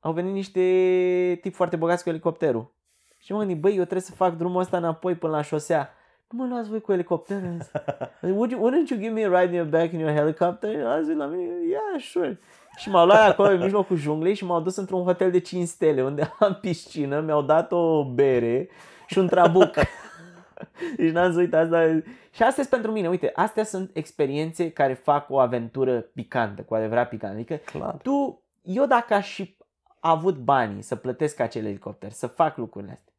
au venit niște tip foarte bogați cu elicopterul. Și mă gândit, băi, eu trebuie să fac drumul ăsta înapoi până la șosea. Cum mă luați voi cu elicopterul ăsta. Adică, would you, wouldn't you give me a ride in your back in your helicopter? A zis la mine, yeah, sure. Și m-au luat acolo în mijlocul junglei și m-au dus într-un hotel de 5 stele unde am piscină, mi-au dat o bere și un trabuc. deci n-am să uit asta. Și asta este pentru mine, uite, astea sunt experiențe care fac o aventură picantă, cu adevărat picantă. Adică Clar. tu, eu dacă aș fi avut banii să plătesc acel elicopter, să fac lucrurile astea,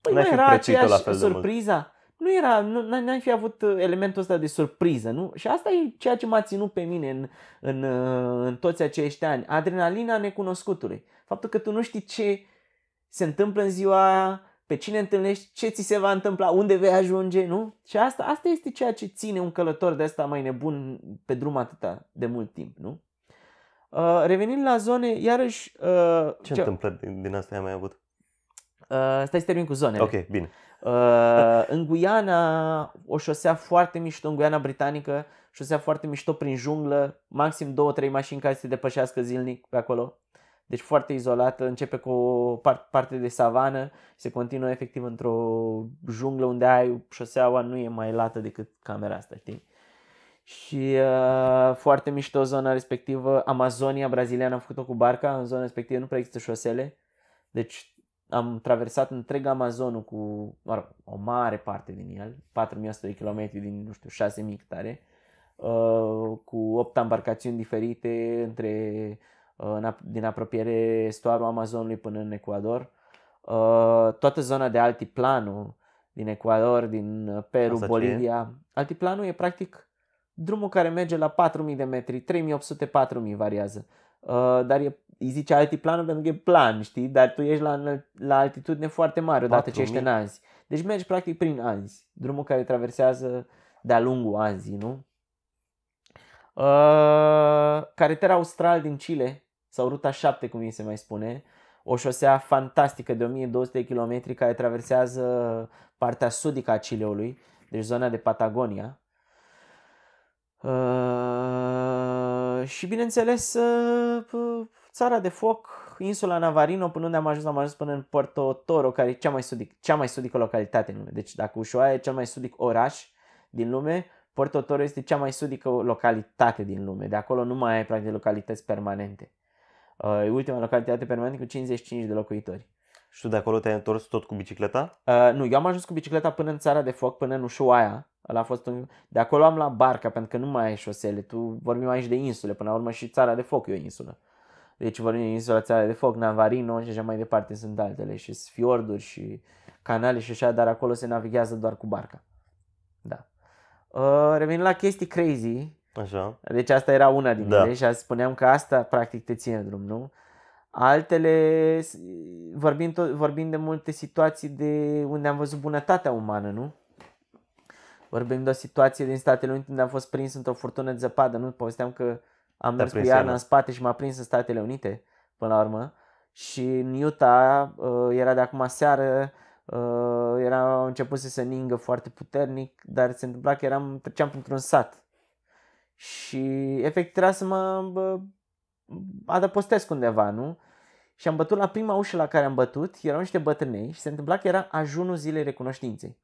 Păi nu era aceeași la fel surpriza? nu era, n-am fi avut uh, elementul ăsta de surpriză, nu? Și asta e ceea ce m-a ținut pe mine în, în, uh, în toți acești ani. Adrenalina necunoscutului. Faptul că tu nu știi ce se întâmplă în ziua aia, pe cine întâlnești, ce ți se va întâmpla, unde vei ajunge, nu? Și asta, asta este ceea ce ține un călător de asta mai nebun pe drum atâta de mult timp, nu? Uh, revenind la zone, iarăși... Uh, ce, ce întâmplă din, din asta ai mai avut? Uh, stai să termin cu zonele. Ok, bine. Uh, în Guiana, o șosea foarte mișto, în Guiana Britanică, șosea foarte mișto prin junglă, maxim 2-3 mașini care se depășească zilnic pe acolo. Deci foarte izolată, începe cu o parte de savană, se continuă efectiv într-o junglă unde ai șoseaua, nu e mai lată decât camera asta, știi? Și uh, foarte mișto zona respectivă, Amazonia braziliană am făcut-o cu barca, în zona respectivă nu prea există șosele, deci am traversat întreg Amazonul cu, mă rog, o mare parte din el, 4100 de km din, nu știu, 6000 hectare, uh, cu 8 embarcațiuni diferite între, uh, din apropiere estuarul Amazonului până în Ecuador. Uh, toată zona de altiplanul din Ecuador, din Peru, Asta Bolivia. E? Altiplanul e practic drumul care merge la 4000 de metri, 3800-4000 variază, dar e îi zice altiplanul pentru că e plan, știi, dar tu ești la, la altitudine foarte mare odată 4, ce ești în azi. Deci mergi practic prin azi, drumul care traversează de-a lungul azi, nu? Uh, caretera austral din Chile, sau ruta 7 cum se mai spune, o șosea fantastică de 1200 km care traversează partea sudică a Chileului, deci zona de Patagonia. Uh, și bineînțeles, uh, Țara de Foc, insula Navarino, până unde am ajuns, am ajuns până în Porto Toro, care e cea mai sudic, cea mai sudică localitate în lume. Deci dacă Ushuaia e cel mai sudic oraș din lume, Porto Toro este cea mai sudică localitate din lume. De acolo nu mai ai practic localități permanente. Uh, e ultima localitate permanentă cu 55 de locuitori. Și tu de acolo te-ai întors tot cu bicicleta? Uh, nu, eu am ajuns cu bicicleta până în Țara de Foc, până în Ushuaia. Ăla a fost un... De acolo am la barca, pentru că nu mai ai șosele. Tu vorbim aici de insule, până la urmă și Țara de Foc e o insulă. Uh, deci vorbim de insolația de foc, Navarino și așa mai departe sunt altele și fiorduri și canale și așa, dar acolo se navighează doar cu barca. Da. Uh, revenind la chestii crazy, Așa. Deci asta era una din da. ele și spuneam că asta practic te ține drum, nu? Altele, vorbim, tot, vorbim de multe situații de unde am văzut bunătatea umană, nu? Vorbim de o situație din Statele Unite unde am fost prins într-o furtună de zăpadă, nu? Povesteam că am mers cu iarna în spate și m-a prins în Statele Unite, până la urmă. Și în Utah uh, era de acum seară, uh, era început să se ningă foarte puternic, dar se întâmpla că eram, treceam printr-un sat. Și efectiv trebuia să mă bă, adăpostesc undeva, nu? Și am bătut la prima ușă la care am bătut, erau niște bătrânei și se întâmpla că era ajunul zilei recunoștinței.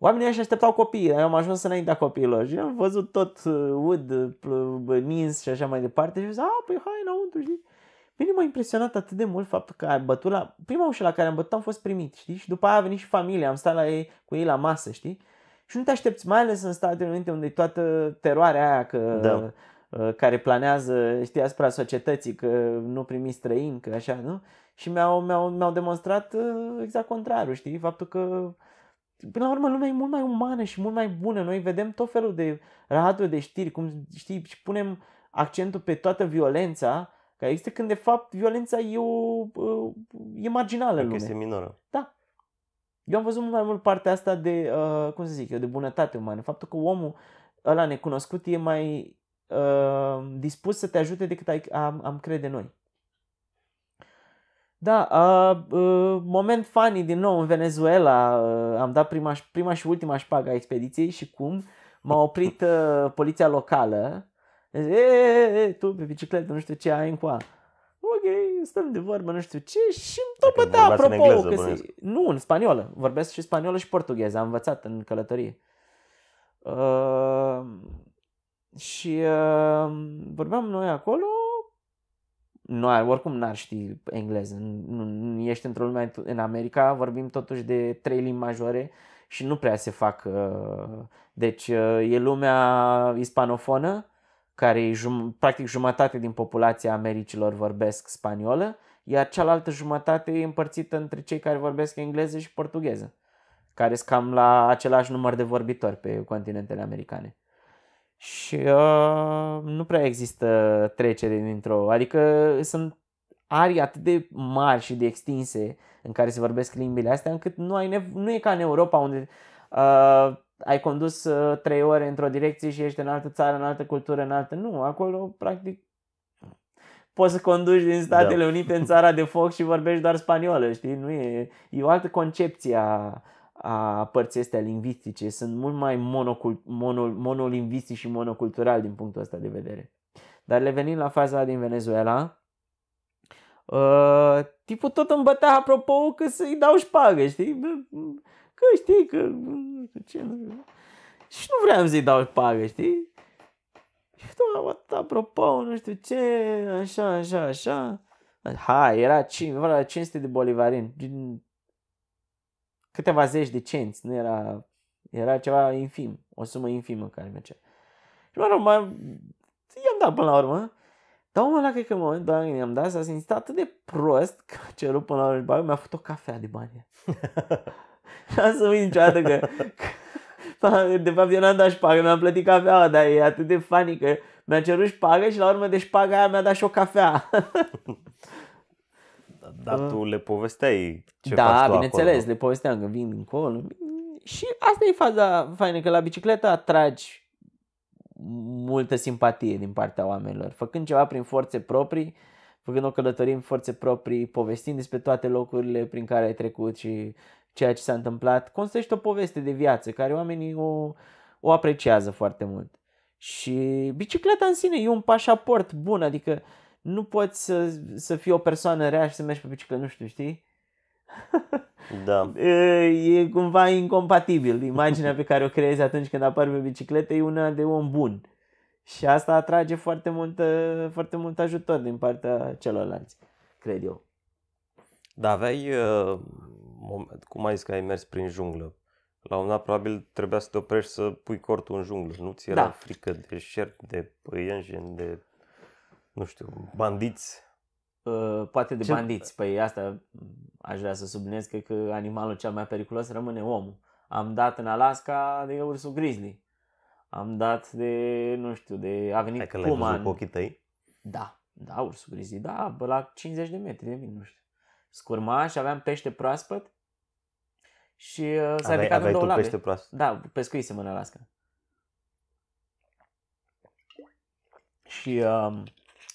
Oamenii ăștia așteptau copii, eu am ajuns înaintea copiilor și am văzut tot uh, ud, nins uh, și așa mai departe și am zis, a, păi hai înăuntru, știi? Mine m-a impresionat atât de mult faptul că ai bătut la... Prima ușă la care am bătut am fost primit, știi? Și după aia a venit și familia, am stat la ei, cu ei la masă, știi? Și nu te aștepți, mai ales în Statele Unite unde e toată teroarea aia că... Da uh, care planează, știi, asupra societății, că nu primi străini, că așa, nu? Și mi-au, mi-au, mi-au demonstrat exact contrariul, știi, faptul că până la urmă lumea e mult mai umană și mult mai bună. Noi vedem tot felul de rahaturi de știri, cum știi, și punem accentul pe toată violența că există, când de fapt violența e o, e marginală în adică lume. Este minoră. Da. Eu am văzut mult mai mult partea asta de, uh, cum să zic eu, de bunătate umană. Faptul că omul ăla necunoscut e mai uh, dispus să te ajute decât ai, am, am crede noi. Da, uh, uh, moment funny din nou în Venezuela, uh, am dat prima, prima și ultima șpagă a expediției și cum m-a oprit uh, poliția locală. E, e, e, tu pe bicicletă, nu știu ce, ai încoa. Ok, stăm de vorbă, nu știu ce și îmi tot adică da, bătea, apropo, în engleză, că nu, în spaniolă, vorbesc și spaniolă și portugheză, am învățat în călătorie. Uh, și uh, vorbeam noi acolo nu ai oricum n-ar ști engleză. Nu, nu, ești într-o lume, în America vorbim totuși de trei limbi majore și nu prea se fac. Uh, deci uh, e lumea ispanofonă, care e jum- practic jumătate din populația Americilor vorbesc spaniolă, iar cealaltă jumătate e împărțită între cei care vorbesc engleză și portugheză, care sunt cam la același număr de vorbitori pe continentele americane și uh, nu prea există trecere dintr-o, adică sunt arii atât de mari și de extinse în care se vorbesc limbile astea, încât nu, ai nev- nu e ca în Europa unde uh, ai condus uh, trei ore într-o direcție și ești în altă țară, în altă cultură, în altă... Nu, acolo practic poți să conduci din Statele da. Unite în țara de foc și vorbești doar spaniolă, știi? Nu e, e o altă concepție a a părții astea lingvistice. Sunt mult mai monocult, mono, monolingvistici și monocultural din punctul ăsta de vedere. Dar revenind la faza din Venezuela, uh, tipul tot îmi bătea apropo că să-i dau șpagă, știi? Că știi că... Ce, nu... Și nu vreau să-i dau șpagă, știi? Și tot apropo, nu știu ce, așa, așa, așa. Hai, era, era 500 de bolivarini câteva zeci de cenți, nu era, era ceva infim, o sumă infimă care mergea. Și mă rog, mai, i-am dat până la urmă, dar omul ăla, cred că în momentul ăla i-am dat, s-a simțit atât de prost că a cerut până la urmă mi-a făcut o cafea de bani. Și am să uit niciodată că, că de fapt eu n-am dat șpagă, mi-am plătit cafeaua, dar e atât de fanică, mi-a cerut șpagă și la urmă de șpaga aia mi-a dat și o cafea. Dar da. tu le povesteai ce da, faci tu bineînțeles, acolo. le povesteam că vin încolo. Și asta e faza faină, că la bicicletă atragi multă simpatie din partea oamenilor. Făcând ceva prin forțe proprii, făcând o călătorie în forțe proprii, povestind despre toate locurile prin care ai trecut și ceea ce s-a întâmplat, construiești o poveste de viață care oamenii o, o apreciază foarte mult. Și bicicleta în sine e un pașaport bun, adică uh, nu poți să, să fii o persoană rea și să mergi pe bicicletă, nu știu, știi? Da. e, e cumva incompatibil. Imaginea pe care o creezi atunci când apar pe bicicletă e una de om bun. Și asta atrage foarte mult, foarte mult ajutor din partea celorlalți, cred eu. Da, aveai, uh, cum ai zis că ai mers prin junglă, la un dat probabil trebuia să te oprești să pui cortul în junglă, nu ți era da. frică de șerp, de păienjen, de nu știu, bandiți? Uh, poate de Ce? bandiți. Păi asta aș vrea să subliniez, că, că animalul cel mai periculos rămâne omul. Am dat în Alaska de ursul grizzly. Am dat de, nu știu, de a venit Dacă puma. cu ochii tăi? Da, da, ursul grizzly, da, bă, la 50 de metri de mine, nu știu. Scurma și aveam pește proaspăt și uh, s-a ridicat în două tu labe. pește proaspăt? Da, pescuisem în Alaska. Și uh,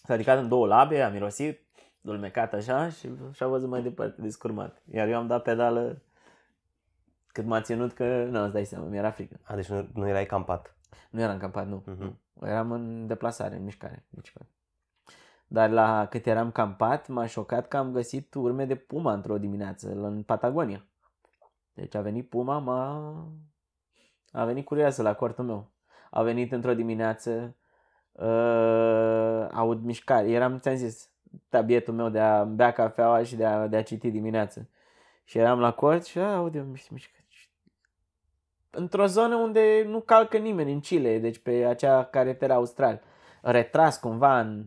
S-a ridicat în două labe, a mirosit, dulmecat așa și și-a văzut mai departe, descurmat. Iar eu am dat pedală cât m-a ținut că, nu, îți dai seama, mi-era frică. A, deci nu, nu erai campat? Nu eram campat, nu. Uh-huh. Eram în deplasare, în mișcare. mișcare. Dar la cât eram campat, m-a șocat că am găsit urme de puma într-o dimineață, în Patagonia. Deci a venit puma, m-a... a venit curioasă la cortul meu. A venit într-o dimineață, uh, aud mișcare. Eram, ți-am zis, tabietul meu de a bea cafeaua și de a, de a citi dimineață. Și eram la cort și a, aud eu mișcare. Într-o zonă unde nu calcă nimeni în Chile, deci pe acea caretera austral. Retras cumva în,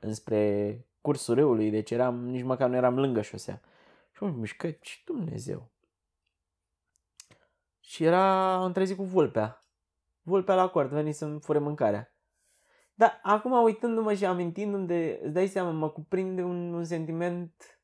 înspre cursul râului, deci eram, nici măcar nu eram lângă șosea. Și mă mișcă, ce Dumnezeu? Și era, am trezit cu vulpea. Vulpea la cort, veni să-mi fure mâncarea. Dar acum uitându-mă și amintindu-mi de, îți dai seama, mă cuprinde un, un sentiment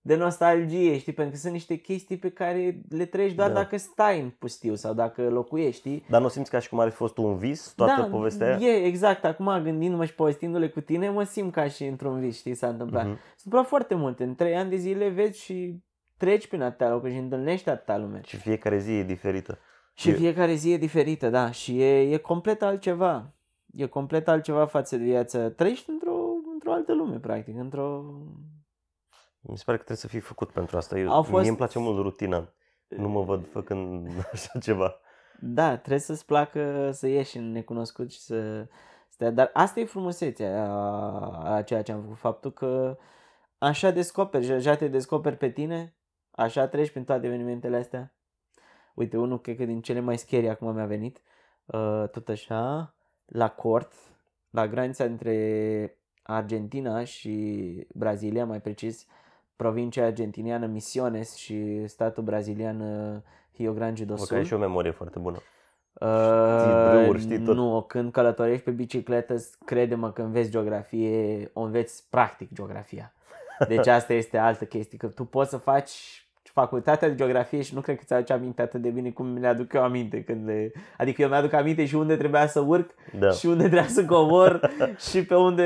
de nostalgie, știi? Pentru că sunt niște chestii pe care le treci doar da. dacă stai în pustiu sau dacă locuiești, știi? Dar nu simți ca și cum ar fi fost un vis toată da, povestea Da. e, exact. Acum gândindu-mă și povestindu-le cu tine, mă simt ca și într-un vis, știi, s-a întâmplat. Mm-hmm. Sunt foarte multe. În trei ani de zile vezi și treci prin atâtea locuri și întâlnești atâta lume. Și fiecare zi e diferită. Și e... fiecare zi e diferită, da. Și e, e complet altceva e complet altceva față de viața. Trăiești într-o, într-o altă lume, practic, într-o... Mi se pare că trebuie să fii făcut pentru asta. Eu, Au fost... Mie îmi place mult rutina. Nu mă văd făcând așa ceva. Da, trebuie să-ți placă să ieși în necunoscut și să stai. Dar asta e frumusețea a, a ceea ce am făcut. Faptul că așa descoperi, așa te descoperi pe tine, așa treci prin toate evenimentele astea. Uite, unul cred că din cele mai scary acum mi-a venit, uh, tot așa, la cort, la granița între Argentina și Brazilia, mai precis provincia argentiniană Misiones și statul brazilian uh, Rio Grande do Sul. Că și o memorie foarte bună. Uh, știi, brâuri, știi tot. Nu, când călătorești pe bicicletă, crede-mă că înveți geografie, o înveți practic geografia. Deci asta este altă chestie, că tu poți să faci facultatea de geografie și nu cred că ți-aduce aminte atât de bine cum mi-aduc eu aminte. Când le... Adică eu mi-aduc aminte și unde trebuia să urc da. și unde trebuia să cobor și pe unde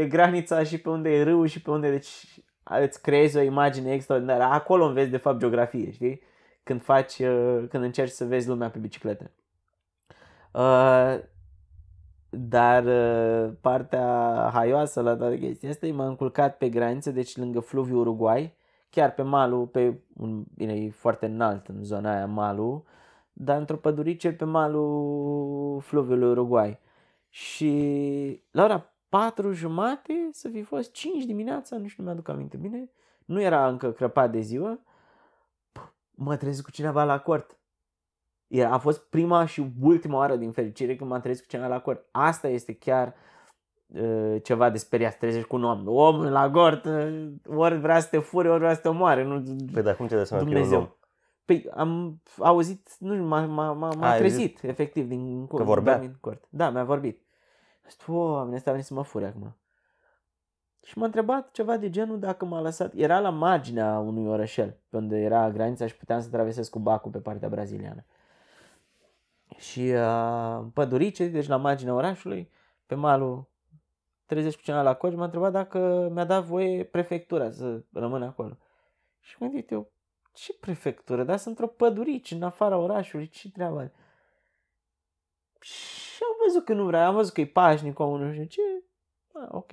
e granița și pe unde e râul și pe unde... Deci îți creezi o imagine extraordinară. Acolo înveți de fapt geografie, știi? Când faci, uh, când încerci să vezi lumea pe bicicletă. Uh, dar uh, partea haioasă la toată chestia asta, m-am culcat pe graniță, deci lângă fluviul Uruguay, chiar pe malul, pe un, bine, e foarte înalt în zona aia malul, dar într-o pădurice pe malul fluviului Uruguay. Și la ora patru jumate să fi fost 5 dimineața, nu știu, nu mi-aduc aminte bine, nu era încă crăpat de ziua, mă trezesc cu cineva la cort. A fost prima și ultima oară din fericire când m-am trezit cu cineva la cort. Asta este chiar uh, Uh, ceva de speriat, trezești cu un om, om la gort, uh, ori vrea să te fure, ori vrea să te omoare. Nu... Păi dar cum te dai seama Dumnezeu. că e un om? Păi am auzit, nu știu, m-a, m-a, m-a trezit, zis? efectiv, din cort. Că vorbea? Da, din cort. Da, mi-a vorbit. Zic, am ăsta a venit să mă fure acum. Și m-a întrebat ceva de genul dacă m-a lăsat. Era la marginea unui orășel, unde era granița și puteam să traversez cu bacul pe partea braziliană. Și uh, pădurice, deci la marginea orașului, pe malul trezesc cu cineva la Cluj, m-a întrebat dacă mi-a dat voie prefectura să rămân acolo. Și m-am gândit eu, ce prefectură? Dar sunt într-o pădurici, în afara orașului, ce treabă are? Și am văzut că nu vrea, am văzut că e pașnic cu nu și ce. Ah, ok.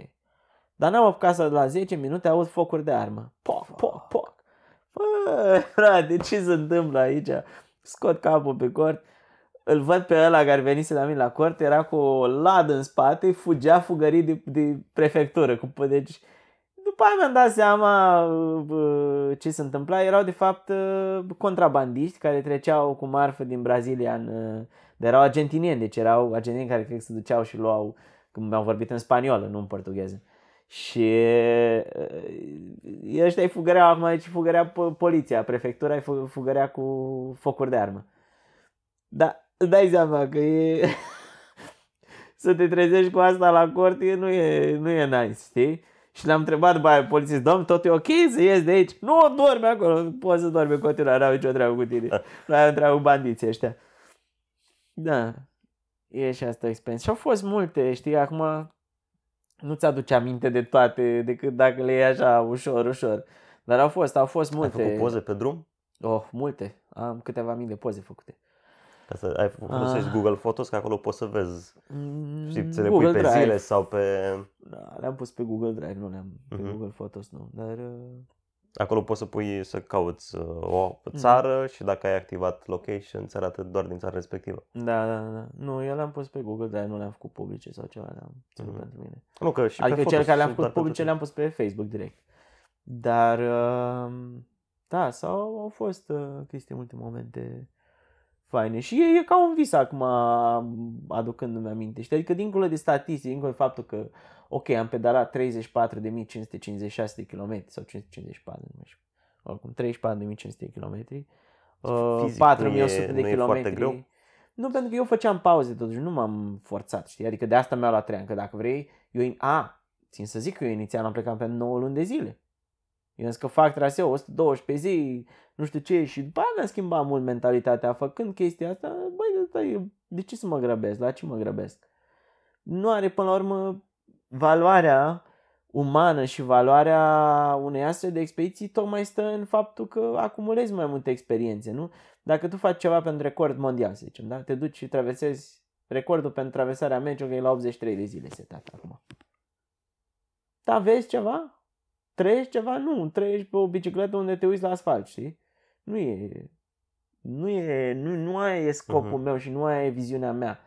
Dar n-am apucat să la 10 minute aud focuri de armă. Poc, poc, poc. Bă, frate, ce se întâmplă aici? Scot capul pe cort îl văd pe ăla care venise la mine la cort, era cu o ladă în spate, fugea fugării de, de prefectură. Cu, deci, după aia mi-am dat seama ce se întâmpla. Erau de fapt contrabandiști care treceau cu marfă din Brazilia în, de erau argentinieni, deci erau argentinieni care cred că se duceau și luau, când mi-am vorbit în spaniolă, nu în portugheză. Și ăștia îi fugăreau acum, aici fugărea poliția, prefectura îi fugărea cu focuri de armă. Dar Îți dai seama că e... să te trezești cu asta la cort e, nu, e, nu e nice, știi? Și l-am întrebat după aia polițist, domn, tot e ok să ies de aici? Nu, dormi acolo, poți să dormi în continuare, n-au nicio treabă cu tine. nu ai întrebat cu bandiții ăștia. Da, e și asta expens. Și au fost multe, știi, acum nu-ți aduce aminte de toate decât dacă le iei așa ușor, ușor. Dar au fost, au fost multe. Ai făcut poze pe drum? Oh, multe. Am câteva mii de poze făcute. Ca să ai folosești ah. Google Photos, că acolo poți să vezi. Mm, Știi, ți le pui pui Drive. pe zile sau pe... Da, le-am pus pe Google Drive, nu le-am pe mm-hmm. Google Photos, nu. Dar... Uh, acolo poți să pui, să cauți uh, o mhm. țară uh-huh. și dacă ai activat location, ți arată doar din țara respectivă. Da, da, da. Nu, eu le-am pus pe Google Drive, nu le-am făcut publice sau ceva, le-am ținut mm-hmm. pentru mine. Nu, că și adică pe cele care le-am făcut publice le-am pus pe Facebook direct. Dar, uh, da, sau au fost uh, în multe momente faine. Și e, e ca un vis acum, aducându-mi aminte. Știi? Adică dincolo de statistici, dincolo de faptul că, ok, am pedalat 34.556 de km sau 554, nu știu. Oricum, 34.500 de km. Uh, 4.100 de km. Nu, pentru că eu făceam pauze, totuși nu m-am forțat, știi? Adică de asta mi-au luat trei ani, că dacă vrei, eu... A, țin să zic că eu inițial am plecat pe 9 luni de zile. Eu zis că fac traseu 120 pe zi, nu știu ce, și după aia mi am schimbat mult mentalitatea făcând chestia asta, băi, de, de ce să mă grăbesc, la ce mă grăbesc? Nu are până la urmă valoarea umană și valoarea unei astfel de expediții tocmai stă în faptul că acumulezi mai multe experiențe, nu? Dacă tu faci ceva pentru record mondial, să zicem, da? Te duci și traversezi recordul pentru traversarea Meciului e la 83 de zile setat acum. Da, vezi ceva? Trăiești ceva? Nu, trăiești pe o bicicletă unde te uiți la asfalt, știi? nu e, nu e, nu, nu aia e scopul uh-huh. meu și nu aia e viziunea mea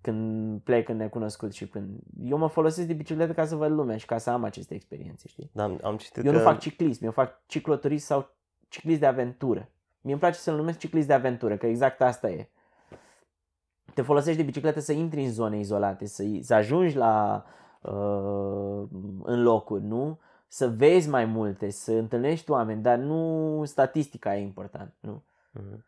când plec în necunoscut și când... Eu mă folosesc de bicicletă ca să văd lumea și ca să am aceste experiențe, știi? Da, am citit... Eu nu fac ciclism, eu fac cicloturism sau ciclist de aventură. Mie îmi place să-l numesc ciclist de aventură, că exact asta e. Te folosești de bicicletă să intri în zone izolate, să, să ajungi la uh, în locuri, nu? să vezi mai multe, să întâlnești oameni, dar nu statistica e important, nu? mm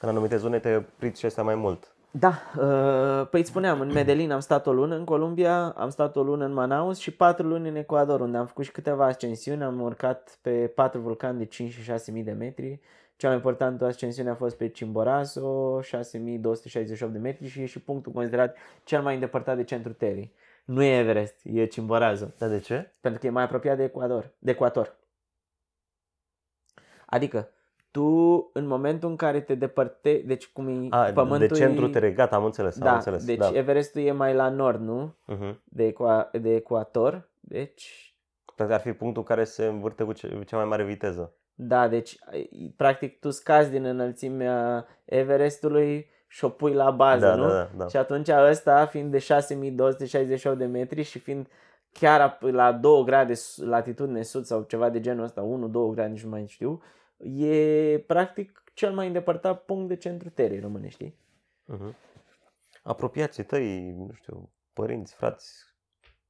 În anumite zone te priți și asta mai mult. Da, uh, păi îți spuneam, în Medellin am stat o lună, în Columbia am stat o lună în Manaus și patru luni în Ecuador, unde am făcut și câteva ascensiuni, am urcat pe patru vulcani de 5 și 6 mii de metri. Cea mai importantă ascensiune a fost pe Chimborazo, 6268 de metri și e și punctul considerat cel mai îndepărtat de centrul Terei. Nu e Everest, e Cimborazo. Dar de ce? Pentru că e mai apropiat de Ecuador, de Ecuator. Adică, tu în momentul în care te depărte, deci cum e A, pământul de centru e... te regat, am înțeles, da, am înțeles. Deci da. Everestul e mai la nord, nu? Uh-huh. De, ecua, de ecuator, deci... Ar fi punctul care se învârte cu cea mai mare viteză. Da, deci practic tu scazi din înălțimea Everestului și o pui la bază, da, nu? Da, da, da. Și atunci ăsta, fiind de 6268 de metri și fiind chiar la 2 grade latitudine sud sau ceva de genul ăsta, 1-2 grade, nici nu mai știu, e practic cel mai îndepărtat punct de centru terei românești. Uh-huh. Mhm. Apropiații tăi, nu știu, părinți, frați,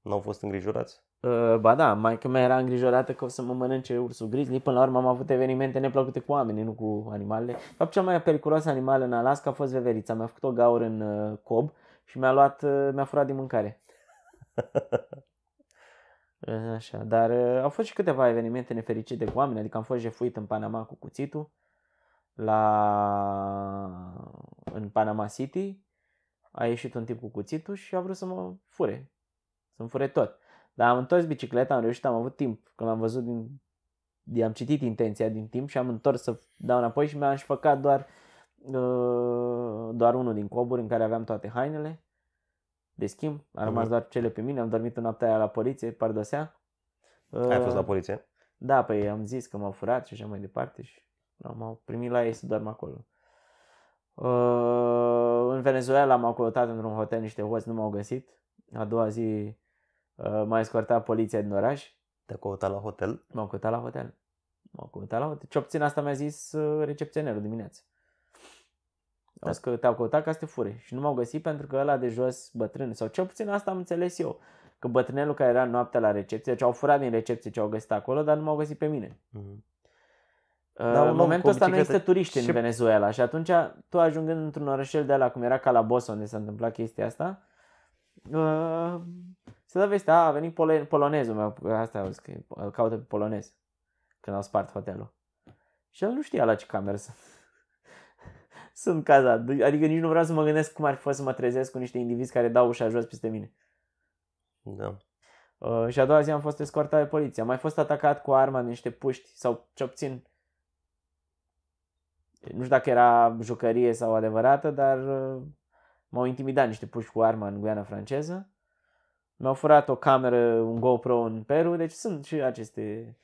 n-au fost îngrijorați? Uh, ba da, mai că mea era îngrijorată că o să mă mănânce ursul grizzly. Până la urmă am avut evenimente neplăcute cu oamenii, nu cu animalele. fapt, cea mai periculoasă animală în Alaska a fost veverița. Mi-a făcut o gaură în uh, cob și mi-a luat, uh, mi-a furat din mâncare. Uh, așa, dar uh, au fost și câteva evenimente nefericite cu oameni, adică am fost jefuit în Panama cu cuțitul, la... în Panama City, a ieșit un tip cu cuțitul și a vrut să mă fure, să-mi fure tot. Dar am întors bicicleta, am reușit, am avut timp. Când am văzut, din... am citit intenția din timp și am întors să dau înapoi și mi-am șfăcat doar, uh, doar unul din coburi în care aveam toate hainele. De schimb, a mhm. rămas mm-hmm. doar cele pe mine, am dormit în noaptea aia la poliție, pardosea. Uh, Ai fost la poliție? Da, păi am zis că m-au furat și așa mai departe și m-au primit la ei să dorm acolo. Uh, în Venezuela m-au căutat într-un hotel niște hoți, nu m-au găsit. A doua zi Uh, m-a escortat poliția din oraș. Te-a căutat la hotel? M-au căutat la hotel. M-au căutat la hotel. Ce obțin asta mi-a zis uh, recepționerul dimineață. Da. că te-au căutat ca să te fure și nu m-au găsit pentru că ăla de jos bătrân, sau ce puțin asta am înțeles eu, că bătrânelul care era noaptea la recepție, deci au furat din recepție ce au găsit acolo, dar nu m-au găsit pe mine. Mm-hmm. Da, în momentul ăsta nu există turiști în Venezuela și atunci tu ajungând într-un orășel de la cum era Calaboso unde s-a întâmplat chestia asta, uh, să dă vestea, a, a venit pole- polonezul meu, asta auzi, că îl caută pe polonez, când au spart hotelul. Și el nu știa la ce cameră să sunt cazat. Adică nici nu vreau să mă gândesc cum ar fi fost să mă trezesc cu niște indivizi care dau ușa jos peste mine. Da. Uh, și a doua zi am fost escortat de poliție. Am mai fost atacat cu arma de niște puști sau ce obțin. nu știu dacă era jucărie sau adevărată, dar uh, m-au intimidat niște puști cu arma în Guiana franceză. Mi-au furat o cameră, un GoPro în Peru, deci sunt și aceste...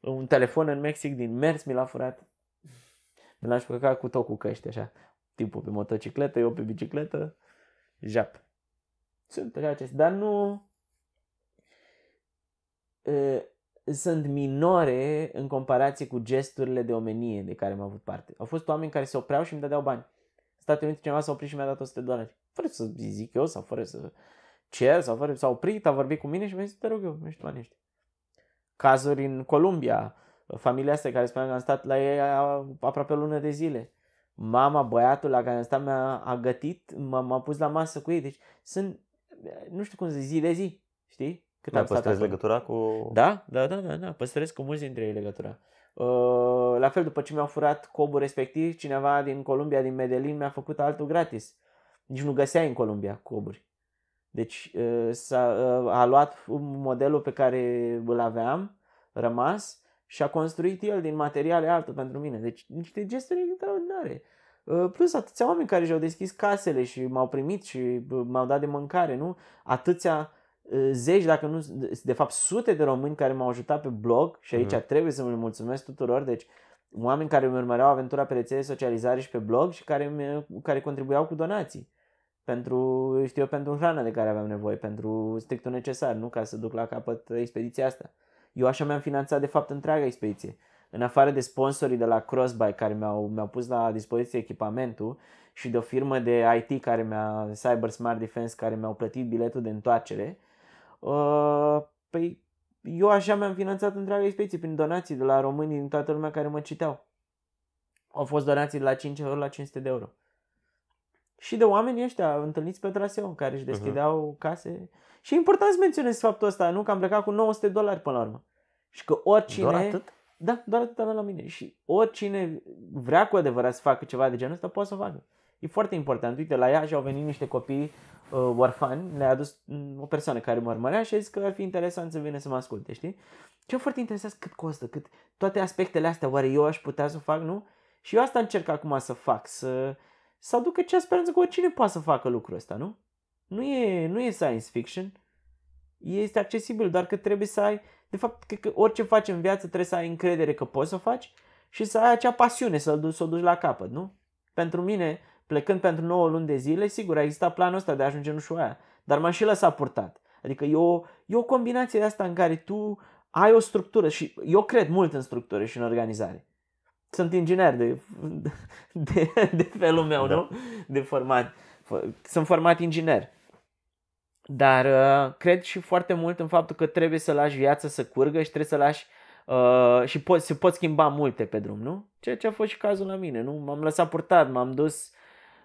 Un telefon în Mexic din mers mi l-a furat. Mi l-aș păcat cu tot cu căști, așa. Tipul pe motocicletă, eu pe bicicletă. Jap. Sunt acestea, dar nu... sunt minore în comparație cu gesturile de omenie de care am avut parte. Au fost oameni care se opreau și îmi dădeau bani. Statele Unite cineva s-a oprit și mi-a dat 100 de dolari. Fără să zic eu sau fără să ce? sau a s-a oprit, a vorbit cu mine și mi-a zis, te rog eu, ești maniști. Cazuri în Columbia, familia asta care spunea că am stat la ei aproape o lună de zile. Mama, băiatul la care am stat mi-a a gătit, m-a, m-a pus la masă cu ei. Deci sunt, nu știu cum să zic, zi de zi, știi? Cât Mai am păstrez stat legătura cu... Da, da, da, da, da, păstrez cu mulți dintre ei legătura. Uh, la fel, după ce mi-au furat cobul respectiv, cineva din Columbia, din Medellin, mi-a făcut altul gratis. Nici nu găseai în Columbia coburi. Deci ă, s-a, ă, a luat modelul pe care îl aveam, rămas, și a construit el din materiale altă pentru mine. Deci niște gesturi extraordinare. Ă, plus atâția oameni care și-au deschis casele și m-au primit și m-au dat de mâncare, nu? Atâția zeci, dacă nu, de fapt sute de români care m-au ajutat pe blog și aici mm-hmm. trebuie să le mulțumesc tuturor, deci oameni care îmi urmăreau aventura pe rețele socializare și pe blog și care, care contribuiau cu donații pentru, știu eu, pentru hrană de care aveam nevoie, pentru strictul necesar, nu ca să duc la capăt expediția asta. Eu așa mi-am finanțat de fapt întreaga expediție. În afară de sponsorii de la Crossbike care mi-au, mi-au pus la dispoziție echipamentul și de o firmă de IT care mi-a, Cyber Smart Defense, care mi-au plătit biletul de întoarcere, uh, păi eu așa mi-am finanțat întreaga expediție prin donații de la românii din toată lumea care mă citeau. Au fost donații de la 5 euro la 500 de euro și de oamenii ăștia întâlniți pe traseu, care își deschideau uh-huh. case. Și e important să menționez faptul ăsta, nu? Că am plecat cu 900 dolari până la urmă. Și că oricine... Doar atât? Da, doar atât la mine. Și oricine vrea cu adevărat să facă ceva de genul ăsta, poate să o facă. E foarte important. Uite, la ea și au venit niște copii uh, orfani, le-a adus mm, o persoană care mă urmărea și a zis că ar fi interesant să vină să mă asculte, știi? Ce foarte interesant cât costă, cât toate aspectele astea, oare eu aș putea să o fac, nu? Și eu asta încerc acum să fac, să, uh, să aducă cea speranță că oricine poate să facă lucrul ăsta, nu? Nu e, nu e science fiction, este accesibil, doar că trebuie să ai, de fapt, că, că orice faci în viață trebuie să ai încredere că poți să faci și să ai acea pasiune să o să duci la capăt, nu? Pentru mine, plecând pentru 9 luni de zile, sigur, a existat planul ăsta de a ajunge în ușoaia, dar m a și lăsat purtat. Adică e o, e o combinație de asta în care tu ai o structură și eu cred mult în structură și în organizare sunt inginer de, de, de felul meu, da. nu? De format. Sunt format inginer. Dar uh, cred și foarte mult în faptul că trebuie să lași viața să curgă și trebuie să lași uh, și po- se pot schimba multe pe drum, nu? Ceea ce a fost și cazul la mine, nu? M-am lăsat purtat, m-am dus,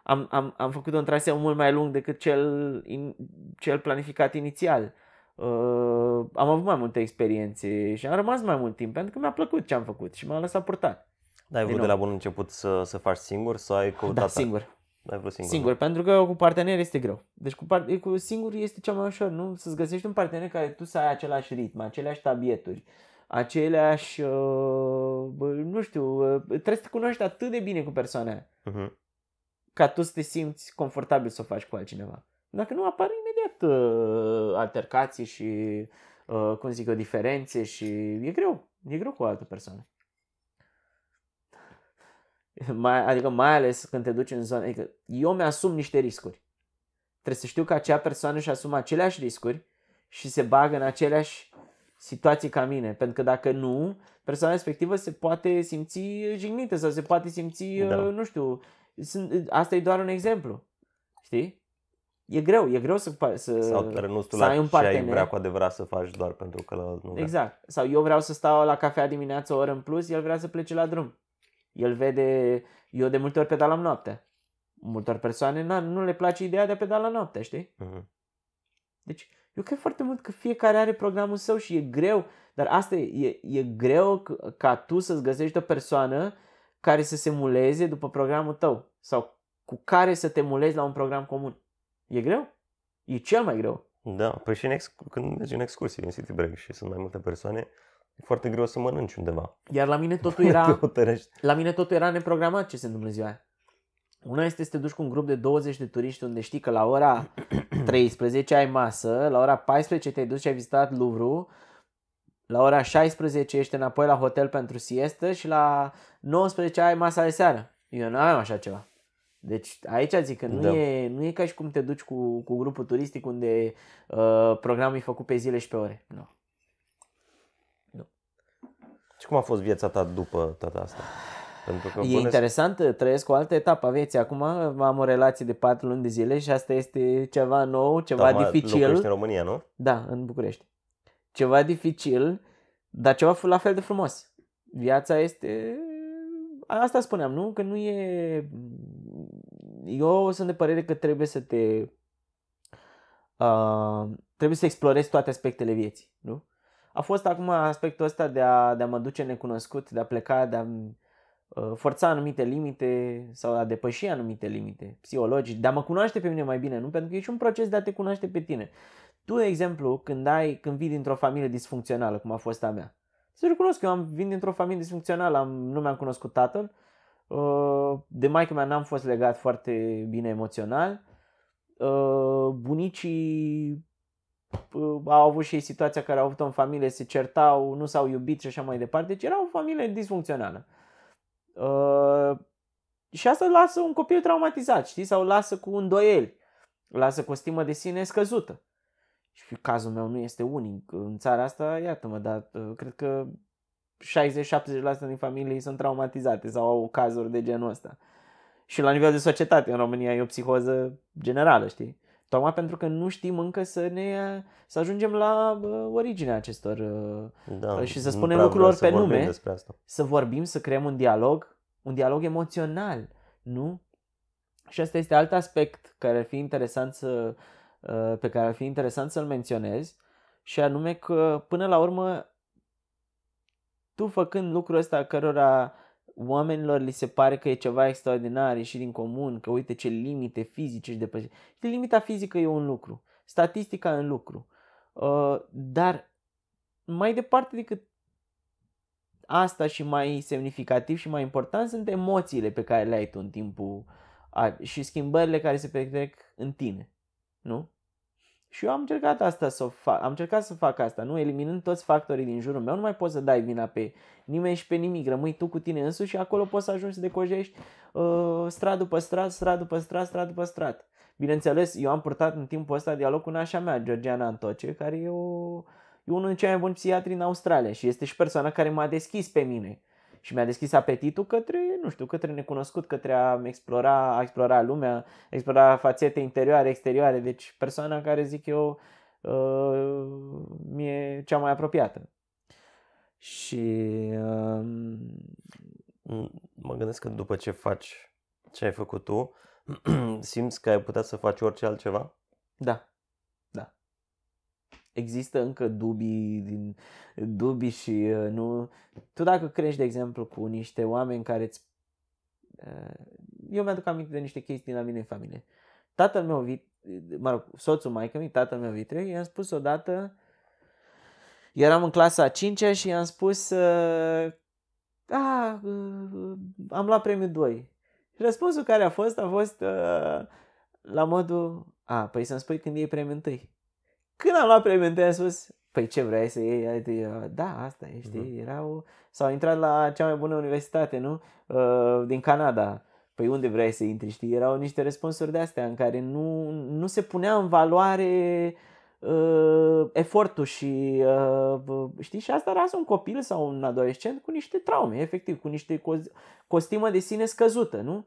am, am, am făcut un traseu mult mai lung decât cel, in, cel planificat inițial. Uh, am avut mai multe experiențe și am rămas mai mult timp pentru că mi-a plăcut ce am făcut și m-am lăsat purtat. Dar ai vrut de la bun început să, să faci singur sau ai căutat? Da, singur. Ai vrut singur, singur da. pentru că cu partener este greu. Deci cu, par- cu singur este cea mai ușor, nu? Să-ți găsești un partener care tu să ai același ritm, aceleași tabieturi, aceleași, uh, bă, nu știu, uh, trebuie să te cunoști atât de bine cu persoana aia, uh-huh. ca tu să te simți confortabil să o faci cu altcineva. Dacă nu, apar imediat uh, altercații și, uh, cum zic eu, diferențe și e greu, e greu cu o altă persoană. Mai, adică mai ales când te duci în zonă, adică eu mi-asum niște riscuri. Trebuie să știu că acea persoană își asumă aceleași riscuri și se bagă în aceleași situații ca mine. Pentru că dacă nu, persoana respectivă se poate simți jignită sau se poate simți, da. Uh, nu știu, sunt, asta e doar un exemplu. Știi? E greu, e greu să, să, sau tu să ai un partener. ai vrea cu adevărat să faci doar pentru că nu vrea. Exact. Sau eu vreau să stau la cafea dimineața o oră în plus, el vrea să plece la drum. El vede, eu de multe ori pedalam noaptea. Multor persoane na, nu le place ideea de a pedala noaptea, știi? Uh-huh. Deci, eu cred foarte mult că fiecare are programul său și e greu, dar asta e, e, e greu ca tu să-ți găsești o persoană care să se muleze după programul tău sau cu care să te mulezi la un program comun. E greu? E cel mai greu. Da, păi și în ex- când mergi în excursii în City Break și sunt mai multe persoane, E foarte greu să mănânci undeva. Iar la mine totul era, la mine totul era neprogramat ce se întâmplă ziua aia. Una este să te duci cu un grup de 20 de turiști unde știi că la ora 13 ai masă, la ora 14 te-ai dus și ai vizitat Louvre, la ora 16 ești înapoi la hotel pentru siestă și la 19 ai masa de seară. Eu nu am așa ceva. Deci aici zic că nu, da. e, nu e ca și cum te duci cu, cu grupul turistic unde uh, programul e făcut pe zile și pe ore. Nu. Și cum a fost viața ta după toată asta? Pentru că e bunesc... interesant, trăiesc o altă etapă a vieții. Acum am o relație de 4 luni de zile și asta este ceva nou, ceva da, dificil. în România, nu? Da, în București. Ceva dificil, dar ceva la fel de frumos. Viața este... Asta spuneam, nu? Că nu e... Eu sunt de părere că trebuie să te... Uh, trebuie să explorezi toate aspectele vieții, nu? a fost acum aspectul ăsta de a, de a mă duce necunoscut, de a pleca, de a uh, forța anumite limite sau a depăși anumite limite psihologice, de a mă cunoaște pe mine mai bine, nu? Pentru că e și un proces de a te cunoaște pe tine. Tu, de exemplu, când, ai, când vii dintr-o familie disfuncțională, cum a fost a mea, să recunosc că eu am, vin dintr-o familie disfuncțională, am, nu mi-am cunoscut tatăl, uh, de maică mea n-am fost legat foarte bine emoțional, uh, bunicii au avut și ei situația care au avut în familie, se certau, nu s-au iubit și așa mai departe. Deci era o familie disfuncțională. Uh, și asta lasă un copil traumatizat, știi? Sau lasă cu îndoieli, lasă cu o stimă de sine scăzută. Și cazul meu nu este unic. În țara asta, iată-mă, dar uh, cred că 60-70% din familii sunt traumatizate sau au cazuri de genul ăsta. Și la nivel de societate, în România e o psihoză generală, știi? Tocmai pentru că nu știm încă să ne să ajungem la originea acestor uh, da, uh, și să spunem lucrurilor pe nume, asta. să vorbim, să creăm un dialog, un dialog emoțional, nu? Și asta este alt aspect care ar fi interesant să, uh, pe care ar fi interesant să-l menționez și anume că până la urmă tu făcând lucrul ăsta cărora oamenilor li se pare că e ceva extraordinar, și din comun, că uite ce limite fizice își depășește. Limita fizică e un lucru, statistica e un lucru, uh, dar mai departe decât asta și mai semnificativ și mai important sunt emoțiile pe care le ai tu în timpul și schimbările care se petrec în tine, nu? Și eu am încercat asta să fac, am încercat să fac asta, nu? Eliminând toți factorii din jurul meu, nu mai poți să dai vina pe nimeni și pe nimic, rămâi tu cu tine însuși și acolo poți să ajungi să decojești uh, strat după strat, strat după strat, strat după strat. Bineînțeles, eu am purtat în timpul ăsta dialog cu nașa mea, Georgiana Antoce, care e, o, e unul dintre cei mai buni psihiatri în Australia și este și persoana care m-a deschis pe mine. Uh, și mi-a deschis apetitul către, nu știu, către necunoscut, către a explora, a explora lumea, a explora fațete interioare, exterioare. Deci persoana care zic eu uh, mi-e cea mai apropiată. Și um, mm, mă gândesc că după ce faci ce ai făcut tu, simți că ai putea să faci orice altceva? Da există încă dubii, din, dubii și uh, nu... Tu dacă crești, de exemplu, cu niște oameni care îți... Uh, eu mi-aduc aminte de niște chestii din la mine în familie. Tatăl meu, vit, mă rog, soțul maică tatăl meu vitre, i-am spus odată, eram în clasa a 5 și i-am spus, uh, a, ah, am luat premiul 2. Și răspunsul care a fost, a fost la modul, a, păi să-mi spui când iei premiul 1. Când am luat prelimintea, am spus, păi ce vrei să iei? Adică, da, asta e, știi, mhm. erau, s-au intrat la cea mai bună universitate, nu? Uh, din Canada. Păi unde vrei să intri, știi? Erau niște răspunsuri de astea în care nu, nu se punea în valoare uh, efortul și uh, știi, și asta lasă un copil sau un adolescent cu niște traume, efectiv, cu niște co- costimă de sine scăzută, nu?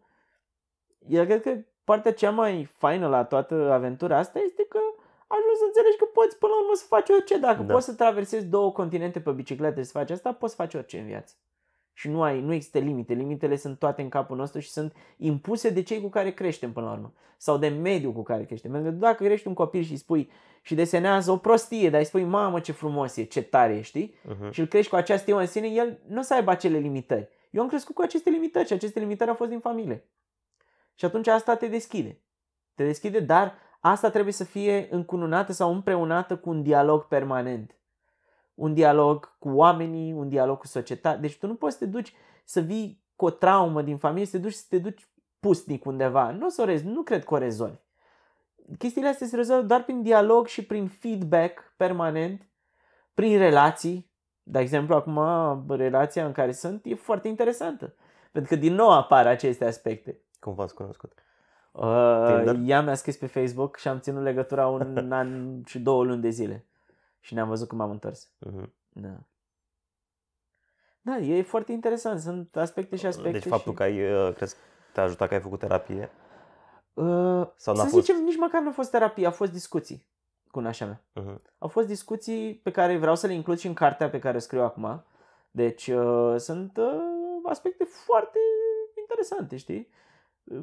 Eu cred că partea cea mai faină la toată aventura asta este că ajungi să înțelegi că poți până la urmă să faci orice. Dacă da. poți să traversezi două continente pe bicicletă și să faci asta, poți să faci orice în viață. Și nu, ai, nu există limite. Limitele sunt toate în capul nostru și sunt impuse de cei cu care creștem până la urmă. Sau de mediul cu care creștem. Pentru că dacă crești un copil și îi spui și desenează o prostie, dar îi spui, mamă ce frumos e, ce tare e, știi? Uh-huh. Și îl crești cu această stimă în sine, el nu o să aibă acele limitări. Eu am crescut cu aceste limitări și aceste limitări au fost din familie. Și atunci asta te deschide. Te deschide, dar asta trebuie să fie încununată sau împreunată cu un dialog permanent. Un dialog cu oamenii, un dialog cu societatea. Deci tu nu poți să te duci să vii cu o traumă din familie, să te duci să te duci pustnic undeva. Nu o să o rezi, nu cred că o rezolvi. Chestiile astea se rezolvă doar prin dialog și prin feedback permanent, prin relații. De exemplu, acum relația în care sunt e foarte interesantă. Pentru că din nou apar aceste aspecte. Cum v-ați cunoscut? Tinder? ea uh, mi-a scris pe Facebook și am ținut legătura un an și două luni de zile. Și ne-am văzut cum am întors. Uh-huh. Da. Da, e foarte interesant. Sunt aspecte și aspecte. Deci faptul și... că ai, uh, crezi te-a ajutat că ai făcut terapie? Uh, Sau n-a să fost? zicem, nici măcar nu a fost terapie, a fost discuții cu nașa mea. Uh-huh. Au fost discuții pe care vreau să le includ și în cartea pe care o scriu acum. Deci uh, sunt uh, aspecte foarte interesante, știi? Uh,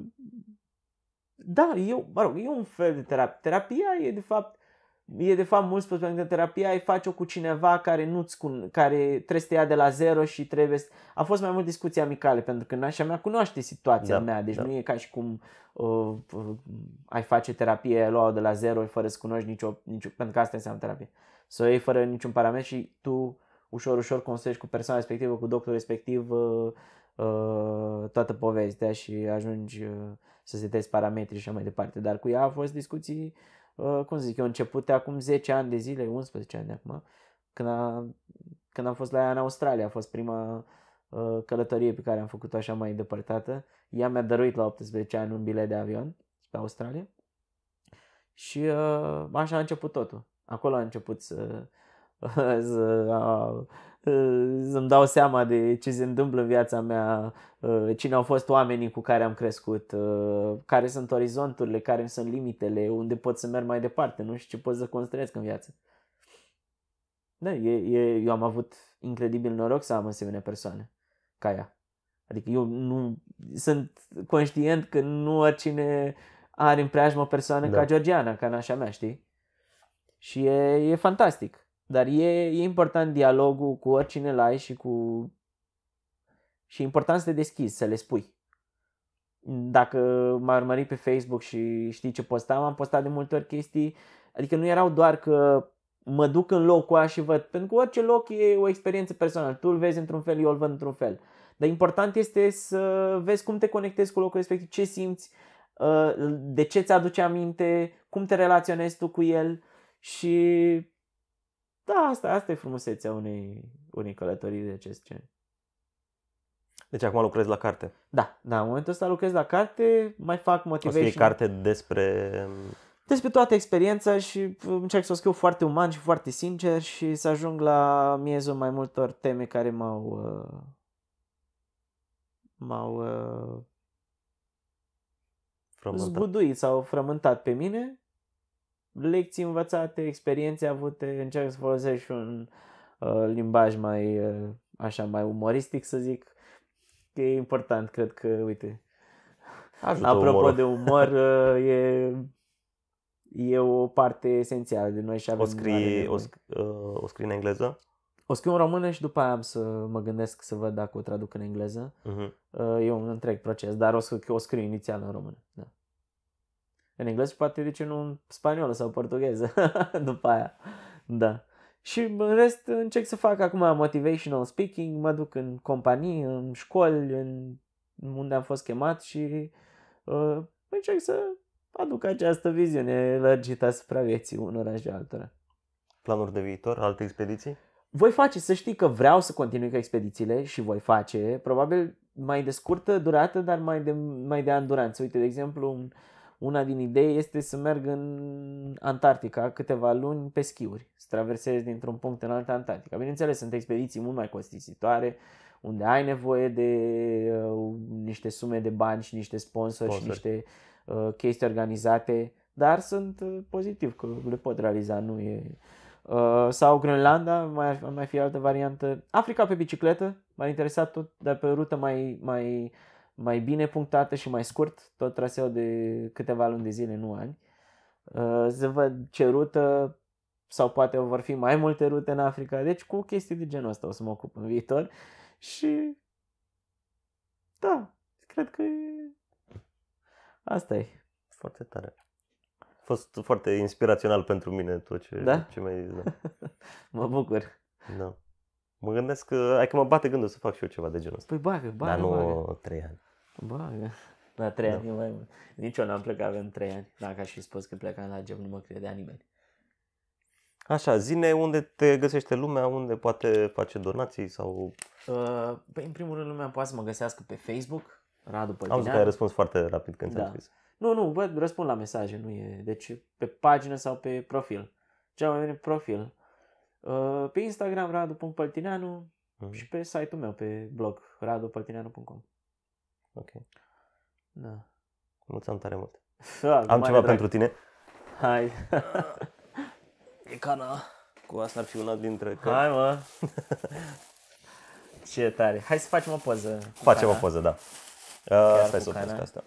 da, eu, mă rog, e un fel de terapie. Terapia e de fapt, e de fapt mult spus, pentru că terapia ai face-o cu cineva care nu-ți cun- care trebuie să te ia de la zero și trebuie să... A fost mai mult discuții amicale, pentru că nașa mea cunoaște situația da, mea, deci da. nu e ca și cum uh, uh, ai face terapie, ai lua de la zero fără să cunoști nicio, nicio... pentru că asta înseamnă terapie. Să o iei fără niciun parametru și tu ușor, ușor construiești cu persoana respectivă, cu doctorul respectiv, uh, Uh, toată povestea și ajungi uh, să setezi parametri și așa mai departe. Dar cu ea au fost discuții, uh, cum zic eu, începute acum 10 ani de zile, 11 ani de acum, când, a, când am fost la ea în Australia, a fost prima călătorie pe care am făcut-o așa mai departată. Ea mi-a dăruit la 18 ani un bilet de avion pe Australia și așa a început totul. Acolo a început să, să a, îmi dau seama de ce se întâmplă în viața mea, uh, cine au fost oamenii cu care am crescut, uh, care sunt orizonturile, care sunt limitele, unde pot să merg mai departe, nu știu ce pot să construiesc în viață. Da, e, e, eu am avut incredibil noroc să am asemenea persoane ca ea. Adică eu nu sunt conștient că nu oricine are în preajmă o persoană da. ca Georgiana, ca nașa mea, știi? Și e, e fantastic. Dar e, e important dialogul cu oricine l ai și cu... Și e important să te deschizi, să le spui. Dacă m-ai urmărit pe Facebook și știi ce postam, am postat de multe ori chestii. Adică nu erau doar că mă duc în locul ăla și văd. Pentru că orice loc e o experiență personală. Tu îl vezi într-un fel, eu îl văd într-un fel. Dar important este să vezi cum te conectezi cu locul respectiv, ce simți, uh, de ce ți aduce aminte, cum te relaționezi tu cu el și da, asta, asta e frumusețea unei, unei călătorii de acest gen. Deci acum lucrez la carte. Da, da, în momentul ăsta lucrez la carte, mai fac motivation. O să fie carte despre... Despre toată experiența și uh, încerc să o scriu foarte uman și foarte sincer și să ajung la miezul mai multor teme care m-au... Uh, m-au... Uh, frământat. zguduit sau frământat pe mine lecții învățate, experiențe avute, încerc să folosești un uh, limbaj mai, uh, așa, mai umoristic să zic, e important, cred că, uite, Ajută apropo umorul. de umor, uh, e, e o parte esențială de noi și avem... O scrii, o, sc- uh, o scrii în engleză? O scriu în română și după aia am să mă gândesc să văd dacă o traduc în engleză. Uh-huh. Uh, e un întreg proces, dar o, sc- o scriu inițial în română. Da. În engleză și poate zice în spaniolă sau portugheză după aia. Da. Și în rest încerc să fac acum motivational speaking, mă duc în companii, în școli, în unde am fost chemat și uh, încerc să aduc această viziune lărgită asupra vieții unora și altora. Planuri de viitor, alte expediții? Voi face, să știi că vreau să continui cu expedițiile și voi face, probabil mai de scurtă durată, dar mai de, mai de anduranță. Uite, de exemplu, una din idei este să merg în Antarctica câteva luni pe schiuri, să traversez dintr-un punct în alt Antarctica. Bineînțeles, sunt expediții mult mai costisitoare, unde ai nevoie de uh, niște sume de bani și niște sponsori, și niște uh, chestii organizate, dar sunt uh, pozitiv că le pot realiza, nu e... Uh, sau Groenlanda, mai, mai fi altă variantă. Africa pe bicicletă, m a interesat tot, dar pe rută mai, mai uh, mai bine punctată și mai scurt, tot traseul de câteva luni de zile, nu ani. Uh, să văd ce rută sau poate vor fi mai multe rute în Africa, deci cu chestii de genul ăsta o să mă ocup în viitor și da, cred că asta e. Foarte tare. A fost foarte inspirațional pentru mine tot ce, da? ce mai... Da. mă bucur. Da. Mă gândesc că, hai că mă bate gândul să fac și eu ceva de genul ăsta. Păi bagă, bagă, Dar nu bagă. trei ani. Bagă. La trei da. ani mai mult. Nici eu n-am plecat în trei ani. Dacă aș fi spus că plecam la gem, nu mă credea nimeni. Așa, zine unde te găsește lumea, unde poate face donații sau... Uh, păi, în primul rând, lumea poate să mă găsească pe Facebook, Radu Păltineanu. Am zis că ai răspuns foarte rapid când da. scris. Nu, nu, bă, răspund la mesaje, nu e... Deci, pe pagină sau pe profil. Cel mai bine profil. Uh, pe Instagram radu.paltineanu mm-hmm. și pe site-ul meu, pe blog, radupaltineanu.com. Ok. Da. Mulțumim tare mult. Da, Am ceva drag. pentru tine. Hai. e cana. Cu asta ar fi una dintre... Că... Hai, mă. Ce tare. Hai să facem o poză. Facem cana. o poză, da. Uh, stai să o asta.